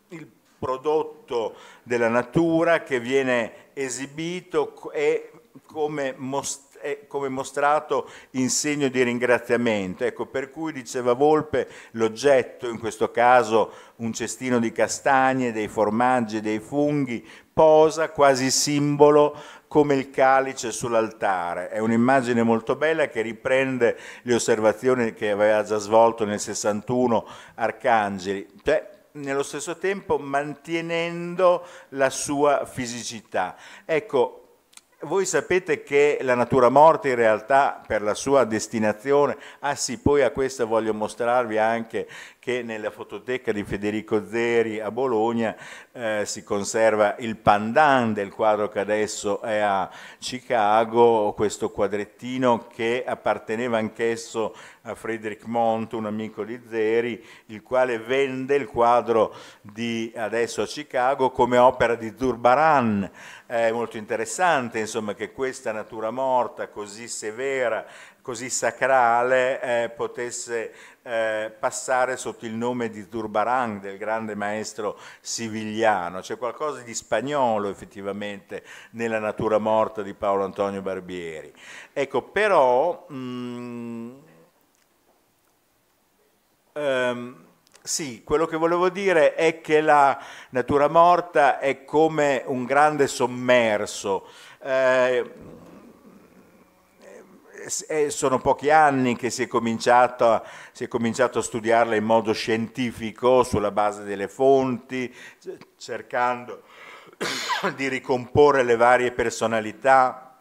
il prodotto della natura che viene esibito e come mostrato è come mostrato in segno di ringraziamento. Ecco, per cui diceva Volpe, l'oggetto, in questo caso un cestino di castagne, dei formaggi, dei funghi, posa quasi simbolo come il calice sull'altare. È un'immagine molto bella che riprende le osservazioni che aveva già svolto nel 61 Arcangeli. Cioè, nello stesso tempo mantenendo la sua fisicità. Ecco, voi sapete che la natura morte in realtà per la sua destinazione, ah sì, poi a questa voglio mostrarvi anche che nella fototeca di Federico Zeri a Bologna eh, si conserva il pandan del quadro che adesso è a Chicago, questo quadrettino che apparteneva anch'esso a Friedrich Montt, un amico di Zeri, il quale vende il quadro di adesso a Chicago come opera di Zurbaran. È molto interessante insomma, che questa natura morta così severa così sacrale eh, potesse eh, passare sotto il nome di Turbarang, del grande maestro sivigliano. C'è qualcosa di spagnolo effettivamente nella natura morta di Paolo Antonio Barbieri. Ecco, però... Mh, mm, ehm, sì, quello che volevo dire è che la natura morta è come un grande sommerso. Eh, eh, sono pochi anni che si è, cominciato, si è, cominciato, a studiarla in modo scientifico, sulla base delle fonti, cercando di ricomporre le varie personalità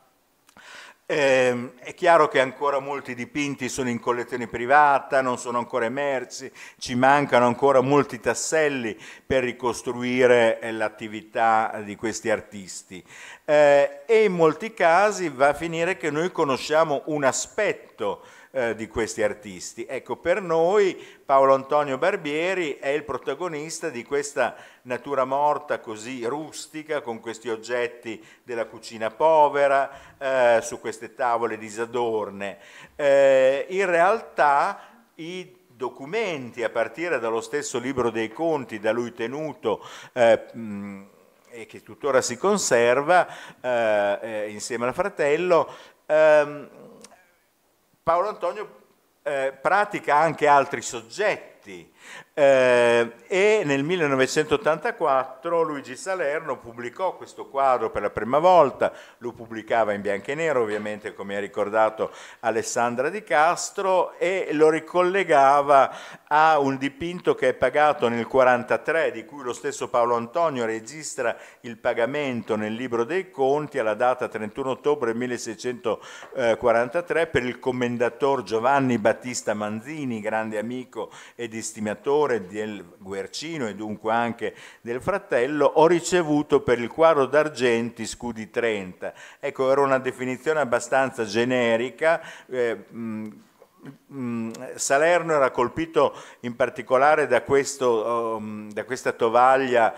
eh, è chiaro che ancora molti dipinti sono in collezione privata, non sono ancora emersi, ci mancano ancora molti tasselli per ricostruire eh, l'attività di questi artisti eh, e in molti casi va a finire che noi conosciamo un aspetto eh, di questi artisti. Ecco, per noi Paolo Antonio Barbieri è il protagonista di questa natura morta così rustica, con questi oggetti della cucina povera, eh, su queste tavole disadorne. Eh, in realtà i documenti, a partire dallo stesso libro dei conti da lui tenuto, eh, mh, e che tuttora si conserva eh, eh, insieme al fratello, ehm, Paolo Antonio eh, pratica anche altri soggetti Fumetti eh, e nel 1984 Luigi Salerno pubblicò questo quadro per la prima volta, lo pubblicava in bianco e nero ovviamente come ha ricordato Alessandra Di Castro e lo ricollegava a un dipinto che è pagato nel 1943 di cui lo stesso Paolo Antonio registra il pagamento nel libro dei conti alla data 31 ottobre 1643 per il commendator Giovanni Battista Manzini, grande amico e estimatore del Guercino e dunque anche del fratello, ho ricevuto per il quadro d'argenti scudi 30. Ecco, era una definizione abbastanza generica. Eh, mh, Mm, Salerno era colpito in particolare da, questo, um, da questa tovaglia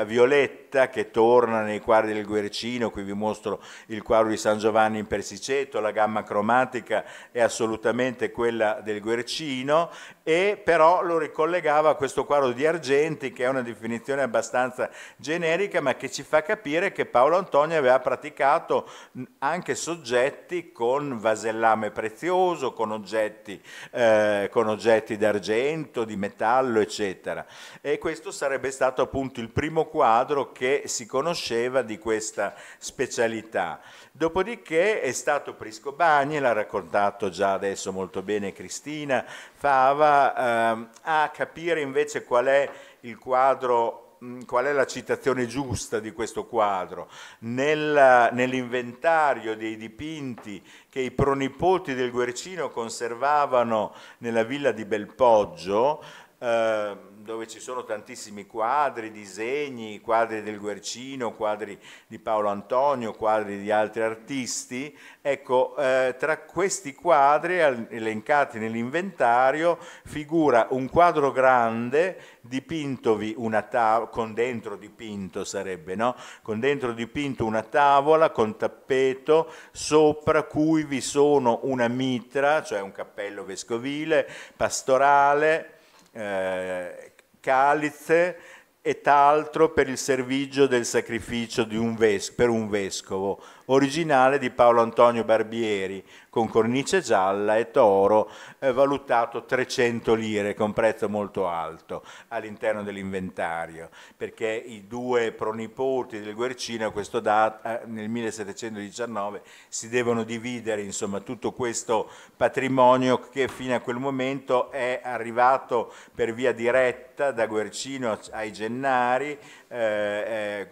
eh, violetta che torna nei quadri del Guercino, qui vi mostro il quadro di San Giovanni in Persiceto, la gamma cromatica è assolutamente quella del Guercino e però lo ricollegava a questo quadro di Argenti che è una definizione abbastanza generica ma che ci fa capire che Paolo Antonio aveva praticato mm, anche soggetti con vasellame prezioso, con oggetti oggetti, eh, con oggetti d'argento, di metallo, eccetera. E questo sarebbe stato appunto il primo quadro che si conosceva di questa specialità. Dopodiché è stato Prisco Priscobagni, l'ha raccontato già adesso molto bene Cristina Fava, eh, a capire invece qual è il quadro Mm, qual è la citazione giusta di questo quadro? Nel, nell'inventario dei dipinti che i pronipoti del Guercino conservavano nella villa di Belpoggio, eh, dove ci sono tantissimi quadri, disegni, quadri del Guercino, quadri di Paolo Antonio, quadri di altri artisti. Ecco, eh, tra questi quadri elencati nell'inventario figura un quadro grande dipintovi una tavola, con dentro dipinto sarebbe, no? Con dentro dipinto una tavola con tappeto sopra cui vi sono una mitra, cioè un cappello vescovile, pastorale, eh, calice e altro per il servigio del sacrificio un per un vescovo originale di Paolo Antonio Barbieri, con cornice gialla e toro, eh, valutato 300 lire, con prezzo molto alto all'interno dell'inventario, perché i due pronipoti del Guercino a questo data, eh, nel 1719 si devono dividere insomma, tutto questo patrimonio che fino a quel momento è arrivato per via diretta da Guercino ai Gennari, eh,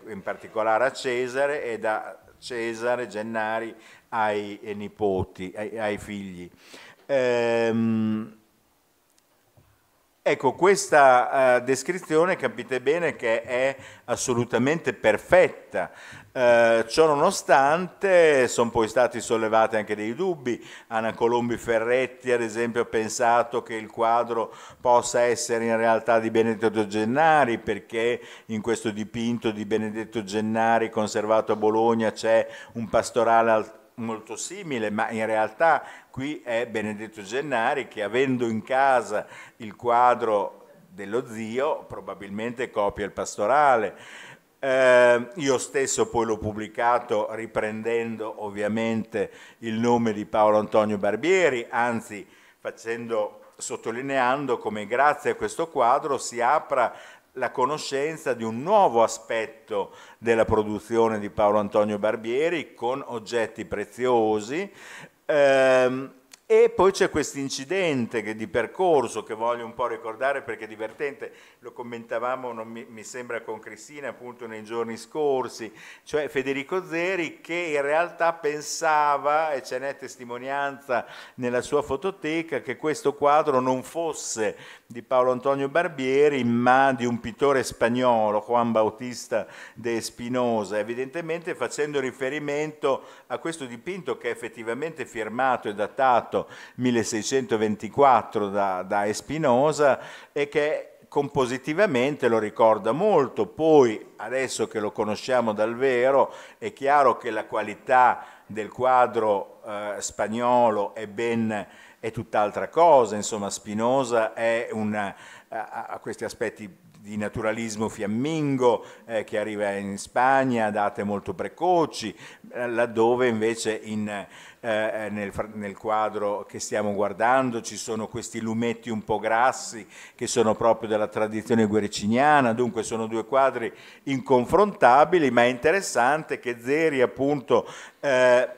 eh in particolare a Cesare e da Cesare Gennari ai eh, nipoti, ai, ai figli. Ehm, Ecco, questa uh, descrizione capite bene che è assolutamente perfetta. Uh, eh, ciò nonostante sono poi stati sollevati anche dei dubbi. Anna Colombi Ferretti, ad esempio, ha pensato che il quadro possa essere in realtà di Benedetto Gennari, perché in questo dipinto di Benedetto Gennari conservato a Bologna c'è un pastorale al molto simile, ma in realtà Qui è Benedetto Gennari che avendo in casa il quadro dello zio probabilmente copia il pastorale. Eh, io stesso poi l'ho pubblicato riprendendo ovviamente il nome di Paolo Antonio Barbieri, anzi facendo, sottolineando come grazie a questo quadro si apra la conoscenza di un nuovo aspetto della produzione di Paolo Antonio Barbieri con oggetti preziosi Um, E poi c'è questo incidente di percorso che voglio un po' ricordare perché è divertente, lo commentavamo mi, mi, sembra con Cristina appunto nei giorni scorsi, cioè Federico Zeri che in realtà pensava, e ce n'è testimonianza nella sua fototeca, che questo quadro non fosse di Paolo Antonio Barbieri ma di un pittore spagnolo, Juan Bautista de Espinosa, evidentemente facendo riferimento a questo dipinto che è effettivamente firmato e datato fatto 1624 da, da Espinosa e che compositivamente lo ricorda molto, poi adesso che lo conosciamo dal vero è chiaro che la qualità del quadro eh, spagnolo è ben è tutt'altra cosa, insomma Spinoza è una, eh, ha, ha questi aspetti di naturalismo fiammingo eh, che arriva in Spagna a date molto precoci, eh, laddove invece in, eh, eh, nel, nel, quadro che stiamo guardando ci sono questi lumetti un po' grassi che sono proprio della tradizione guericiniana, dunque sono due quadri inconfrontabili, ma è interessante che Zeri appunto eh,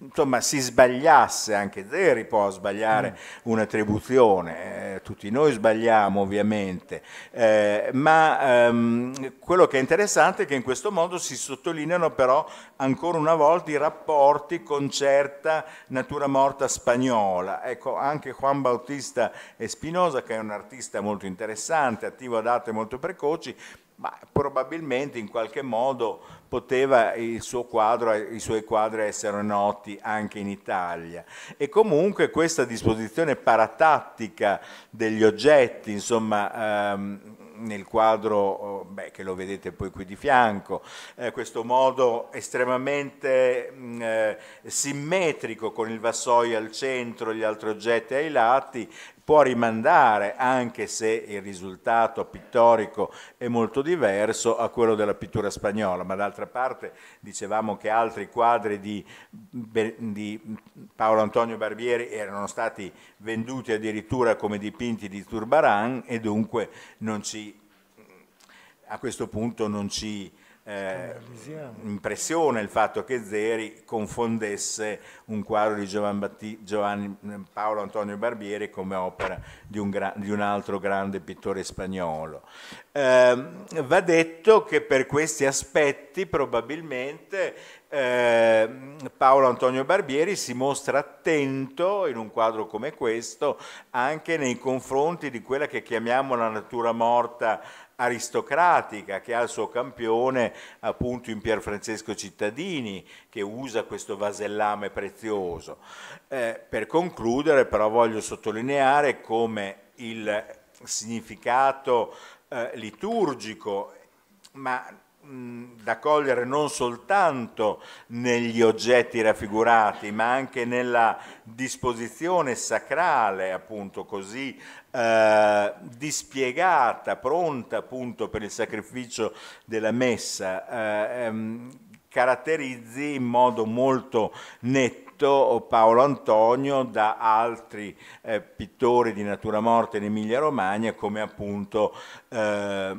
insomma, si sbagliasse, anche Zeri può sbagliare mm. un'attribuzione, eh, tutti noi sbagliamo ovviamente, eh, ma ehm, quello che è interessante è che in questo modo si sottolineano però ancora una volta i rapporti con certa natura morta spagnola. Ecco, anche Juan Bautista Espinosa, che è un artista molto interessante, attivo ad arte molto precoci, ma probabilmente in qualche modo poteva il suo quadro, i suoi quadri essere noti anche in Italia. E comunque questa disposizione paratattica degli oggetti, insomma, ehm, nel quadro oh, beh, che lo vedete poi qui di fianco, eh, questo modo estremamente mh, mm, eh, simmetrico con il vassoio al centro, e gli altri oggetti ai lati, può rimandare, anche se il risultato pittorico è molto diverso, a quello della pittura spagnola, ma d'altra parte dicevamo che altri quadri di, di Paolo Antonio Barbieri erano stati venduti addirittura come dipinti di Turbaran e dunque non ci a questo punto non ci eh, impressione il fatto che Zeri confondesse un quadro di Giovanni, Giovanni mm, Paolo Antonio Barbieri come opera di un, gra, di un altro grande pittore spagnolo. Eh, va detto che per questi aspetti probabilmente eh, Paolo Antonio Barbieri si mostra attento in un quadro come questo anche nei confronti di quella che chiamiamo la natura morta aristocratica che ha il suo campione appunto in Pier Francesco Cittadini che usa questo vasellame prezioso. Eh, per concludere però voglio sottolineare come il significato eh, liturgico ma da cogliere non soltanto negli oggetti raffigurati, ma anche nella disposizione sacrale, appunto così eh, dispiegata, pronta appunto per il sacrificio della messa, eh, ehm, caratterizzi in modo molto netto Paolo Antonio da altri eh, pittori di natura morte in Emilia Romagna come appunto eh,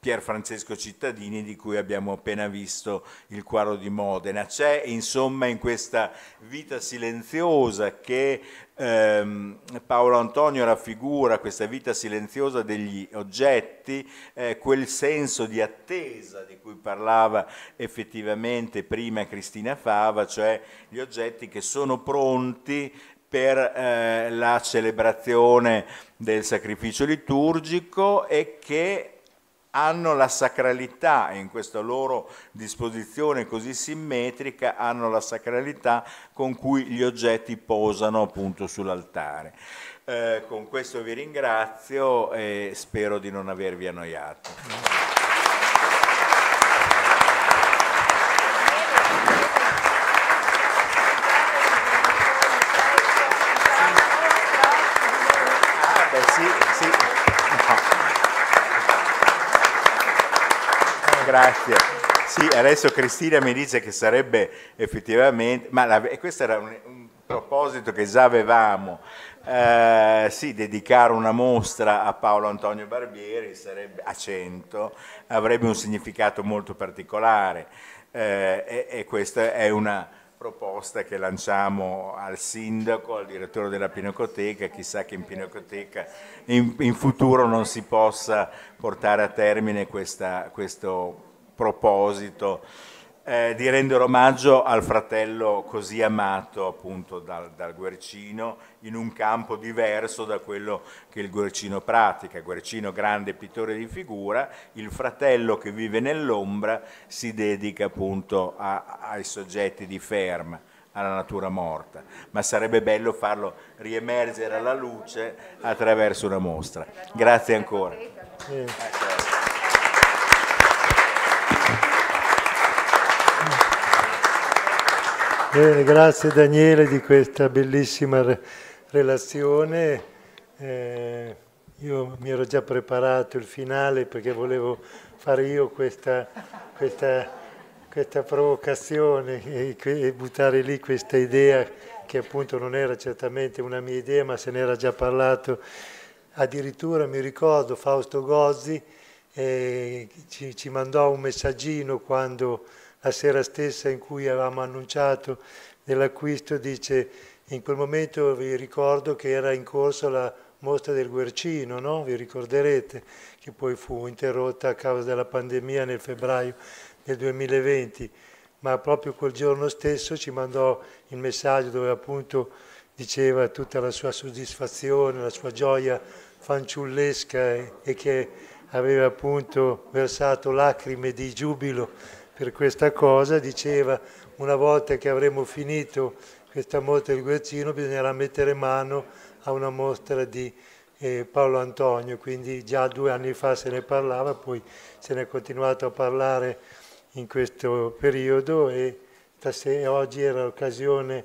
Pier Francesco Cittadini di cui abbiamo appena visto il quadro di Modena. C'è insomma in questa vita silenziosa che ehm, Paolo Antonio raffigura, questa vita silenziosa degli oggetti, eh, quel senso di attesa di cui parlava effettivamente prima Cristina Fava, cioè gli oggetti che sono pronti per eh, la celebrazione del sacrificio liturgico e che hanno la sacralità in questa loro disposizione così simmetrica, hanno la sacralità con cui gli oggetti posano appunto sull'altare. Eh, con questo vi ringrazio e spero di non avervi annoiato. Grazie. Sì, adesso Cristina mi dice che sarebbe effettivamente, ma la, questo era un, un, proposito che già avevamo, eh, sì, dedicare una mostra a Paolo Antonio Barbieri sarebbe, a 100 avrebbe un significato molto particolare eh, e, e questa è una, proposta che lanciamo al sindaco, al direttore della Pinacoteca, chissà che in Pinacoteca in, in futuro non si possa portare a termine questa, questo proposito eh, di rendere omaggio al fratello così amato appunto dal, dal, Guercino in un campo diverso da quello che il Guercino pratica. Guercino grande pittore di figura, il fratello che vive nell'ombra si dedica appunto a, ai soggetti di ferma alla natura morta, ma sarebbe bello farlo riemergere alla luce attraverso una mostra. Grazie ancora. Eh. Bene, grazie Daniele di questa bellissima re relazione. Eh, io mi ero già preparato il finale perché volevo fare io questa, questa, questa provocazione e, e, buttare lì questa idea che appunto non era certamente una mia idea ma se ne era già parlato. Addirittura mi ricordo Fausto Gozzi eh, ci, ci mandò un messaggino quando la sera stessa in cui avevamo annunciato dell'acquisto, dice in quel momento vi ricordo che era in corso la mostra del Guercino, no? vi ricorderete, che poi fu interrotta a causa della pandemia nel febbraio del 2020, ma proprio quel giorno stesso ci mandò il messaggio dove appunto diceva tutta la sua soddisfazione, la sua gioia fanciullesca e, e che aveva appunto versato lacrime di giubilo per questa cosa, diceva una volta che avremo finito questa mostra del Guercino bisognerà mettere mano a una mostra di eh, Paolo Antonio, quindi già due anni fa se ne parlava, poi se ne è continuato a parlare in questo periodo e oggi era l'occasione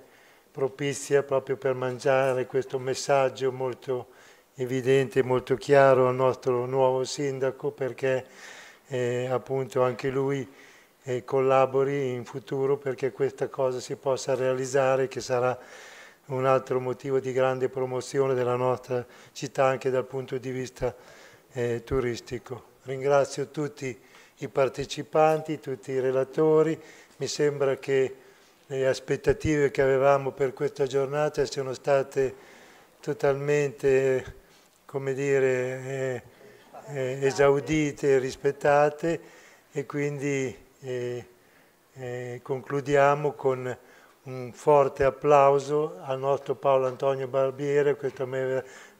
propizia proprio per mangiare questo messaggio molto evidente, molto chiaro al nostro nuovo sindaco perché eh, appunto anche lui e collabori in futuro perché questa cosa si possa realizzare, che sarà un altro motivo di grande promozione della nostra città anche dal punto di vista eh, turistico. Ringrazio tutti i partecipanti, tutti i relatori, mi sembra che le aspettative che avevamo per questa giornata siano state totalmente, come dire, eh, eh, esaudite e rispettate e quindi e, e concludiamo con un forte applauso al nostro Paolo Antonio Barbiere, questo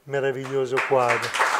meraviglioso quadro.